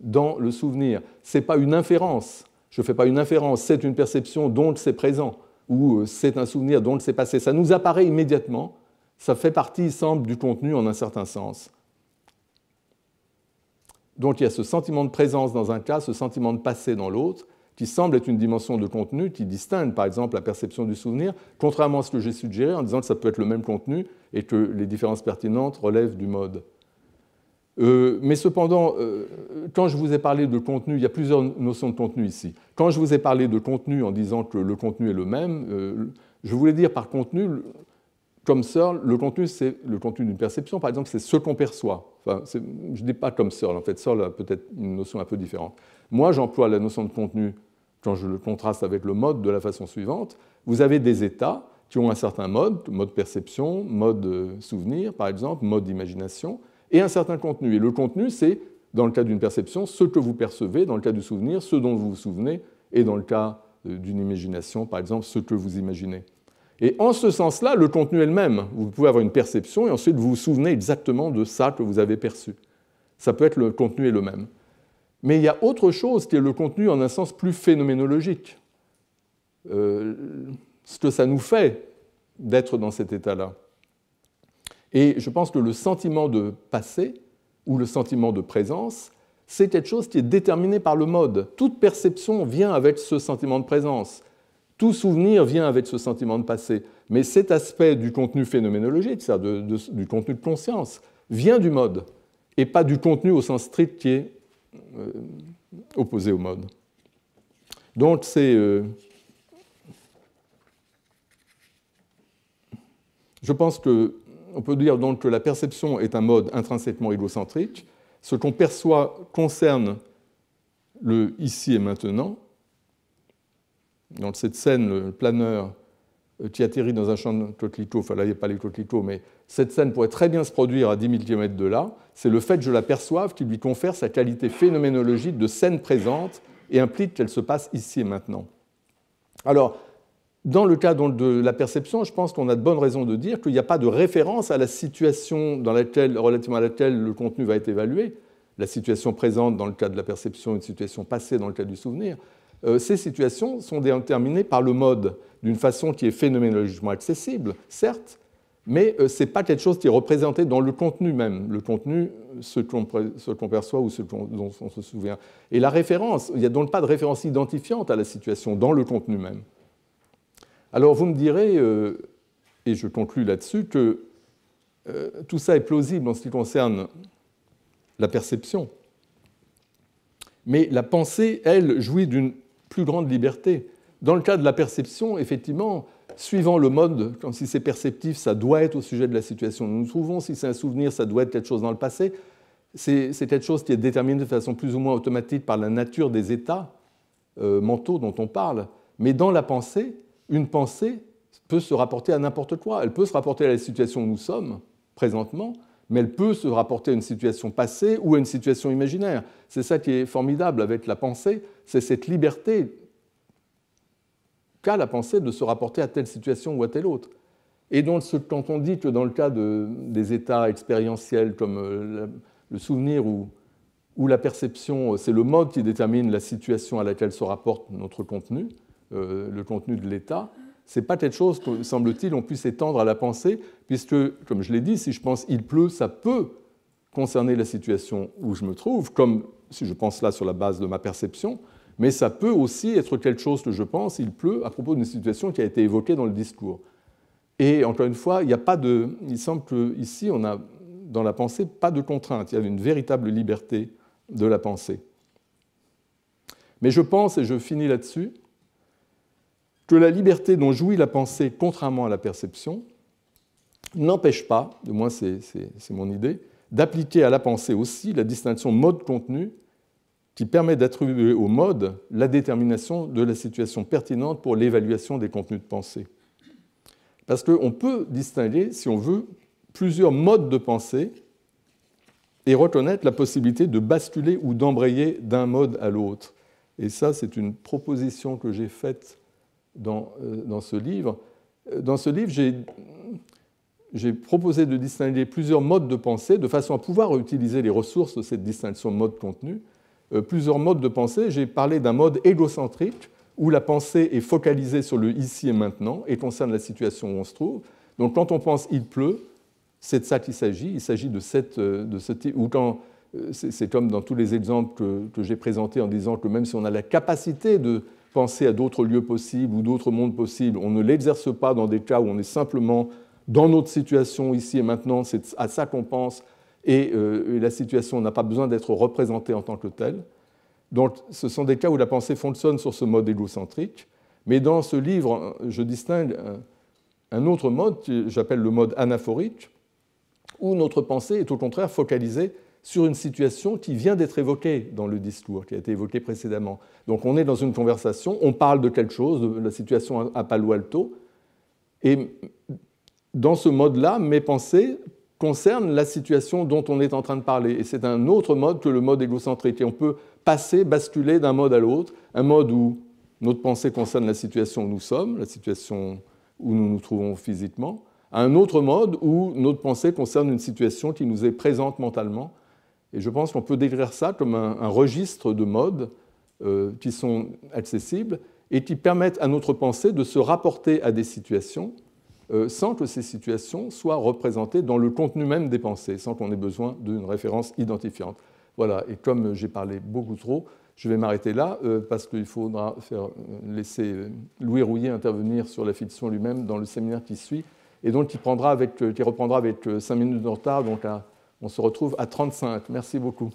dans le souvenir. Ce n'est pas une inférence. Je ne fais pas une inférence, c'est une perception, donc c'est présent ou euh, c'est un souvenir dont le s'est passé. Ça nous apparaît immédiatement, ça fait partie, il semble, du contenu en un certain sens. Donc il y a ce sentiment de présence dans un cas, ce sentiment de passé dans l'autre, qui semble être une dimension de contenu qui distingue par exemple la perception du souvenir, contrairement à ce que j'ai suggéré en disant que ça peut être le même contenu et que les différences pertinentes relèvent du mode. Euh, mais cependant, euh, quand je vous ai parlé de contenu, il y a plusieurs notions de contenu ici. Quand je vous ai parlé de contenu en disant que le contenu est le même, euh, je voulais dire par contenu, comme Searle, le contenu, c'est le contenu d'une perception, par exemple, c'est ce qu'on perçoit. Enfin, je ne dis pas comme Searle, en fait, Searle a peut-être une notion un peu différente. Moi, j'emploie la notion de contenu quand je le contraste avec le mode de la façon suivante. Vous avez des états qui ont un certain mode, mode perception, mode souvenir, par exemple, mode imagination et un certain contenu. Et le contenu, c'est, dans le cas d'une perception, ce que vous percevez, dans le cas du souvenir, ce dont vous vous souvenez, et dans le cas euh, d'une imagination, par exemple, ce que vous imaginez. Et en ce sens-là, le contenu est le même. Vous pouvez avoir une perception et ensuite vous vous souvenez exactement de ça que vous avez perçu. Ça peut être le contenu est le même. Mais il y a autre chose qui est le contenu en un sens plus phénoménologique. Euh, ce que ça nous fait d'être dans cet état-là. Et je pense que le sentiment de passé ou le sentiment de présence, c'est quelque chose qui est déterminé par le mode. Toute perception vient avec ce sentiment de présence. Tout souvenir vient avec ce sentiment de passé. Mais cet aspect du contenu phénoménologique, ça, du contenu de conscience, vient du mode et pas du contenu au sens strict qui est euh, opposé au mode. Donc c'est... Euh, je pense que on peut dire donc que la perception est un mode intrinsèquement égocentrique. Ce qu'on perçoit concerne le ici et maintenant. Dans cette scène, le planeur qui euh, atterrit dans un champ de coquelicots, enfin là, il n'y a pas les coquelicots, mais cette scène pourrait très bien se produire à 10 000 km de là. C'est le fait que je la perçoive qui lui confère sa qualité phénoménologique de scène présente et implique qu'elle se passe ici et maintenant. Alors, dans le cas de la perception, je pense qu'on a de bonnes raisons de dire qu'il n'y a pas de référence à la situation relativement à laquelle le contenu va être évalué. La situation présente dans le cas de la perception, une situation passée dans le cas du souvenir. Euh, ces situations sont déterminées par le mode, d'une façon qui est phénoménologiquement accessible, certes, mais euh, ce n'est pas quelque chose qui est représenté dans le contenu même. Le contenu, ce qu'on perçoit ou ce dont on se souvient. Et la référence, il n'y a donc pas de référence identifiante à la situation dans le contenu même. Alors vous me direz, euh, et je conclus là-dessus, que euh, tout ça est plausible en ce qui concerne la perception. Mais la pensée, elle, jouit d'une plus grande liberté. Dans le cas de la perception, effectivement, suivant le mode, quand si c'est perceptif, ça doit être au sujet de la situation où nous nous trouvons, si c'est un souvenir, ça doit être quelque chose dans le passé, c'est quelque chose qui est déterminé de façon plus ou moins automatique par la nature des états euh, mentaux dont on parle. Mais dans la pensée, une pensée peut se rapporter à n'importe quoi. Elle peut se rapporter à la situation où nous sommes présentement, mais elle peut se rapporter à une situation passée ou à une situation imaginaire. C'est ça qui est formidable avec la pensée, c'est cette liberté qu'a la pensée de se rapporter à telle situation ou à telle autre. Et donc, quand on dit que dans le cas des états expérientiels comme euh, le souvenir ou la perception, euh, c'est le mode qui détermine la situation à laquelle se rapporte notre contenu, euh, le contenu de l'État, n'est pas quelque chose que, semble-t-il, on puisse étendre à la pensée, puisque, comme je l'ai dit, si je pense il pleut, ça peut concerner la situation où je me trouve, comme si je pense là sur la base de ma perception, mais ça peut aussi être quelque chose que je pense, il pleut, à propos d'une situation qui a été évoquée dans le discours. Et encore une fois, il n'y a pas de. Il semble qu'ici, on a, dans la pensée, pas de contrainte. Il y a une véritable liberté de la pensée. Mais je pense, et je finis là-dessus, que la liberté dont jouit la pensée, contrairement à la perception, n'empêche pas, de moins c'est mon idée, d'appliquer à la pensée aussi la distinction mode-contenu qui permet d'attribuer au mode la détermination de la situation pertinente pour l'évaluation des contenus de pensée. Parce qu'on peut distinguer, si on veut, plusieurs modes de pensée et reconnaître la possibilité de basculer ou d'embrayer d'un mode à l'autre. Et ça, c'est une proposition que j'ai faite dans, euh, dans ce livre. Euh, dans ce livre, j'ai proposé de distinguer plusieurs modes de pensée de façon à pouvoir utiliser les ressources de cette distinction mode-contenu. Euh, plusieurs modes de pensée. J'ai parlé d'un mode égocentrique où la pensée est focalisée sur le ici et maintenant et concerne la situation où on se trouve. Donc quand on pense il pleut, c'est de ça qu'il s'agit. Il s'agit de, cette, Ou quand c'est comme dans tous les exemples que, que j'ai présentés en disant que même si on a la capacité de penser à d'autres lieux possibles ou d'autres mondes possibles. On ne l'exerce pas dans des cas où on est simplement dans notre situation ici et maintenant, c'est à ça qu'on pense, et euh, la situation n'a pas besoin d'être représentée en tant que telle. Donc ce sont des cas où la pensée fonctionne sur ce mode égocentrique, mais dans ce livre, je distingue un autre mode, j'appelle le mode anaphorique, où notre pensée est au contraire focalisée sur une situation qui vient d'être évoquée dans le discours, qui a été évoqué précédemment. Donc on est dans une conversation, on parle de quelque chose, de la situation à Palo Alto, et dans ce mode-là, mes pensées concernent la situation dont on est en train de parler. Et c'est un autre mode que le mode égocentrique. Et on peut passer, basculer d'un mode à l'autre, un mode où notre pensée concerne la situation où nous sommes, la situation où nous nous trouvons physiquement, un autre mode où notre pensée concerne une situation qui nous est présente mentalement et je pense qu'on peut décrire ça comme un, registre de modes euh, qui sont accessibles et qui permettent à notre pensée de se rapporter à des situations euh, sans que ces situations soient représentées dans le contenu même des pensées, sans qu'on ait besoin d'une référence identifiante. Voilà, et comme j'ai parlé beaucoup trop, je vais m'arrêter là euh, parce qu'il faudra laisser Louis Rouillet intervenir sur la fiction lui-même dans le séminaire qui suit, et donc qui, prendra avec, qui reprendra avec cinq minutes de retard, donc à on se retrouve à 35. Merci beaucoup.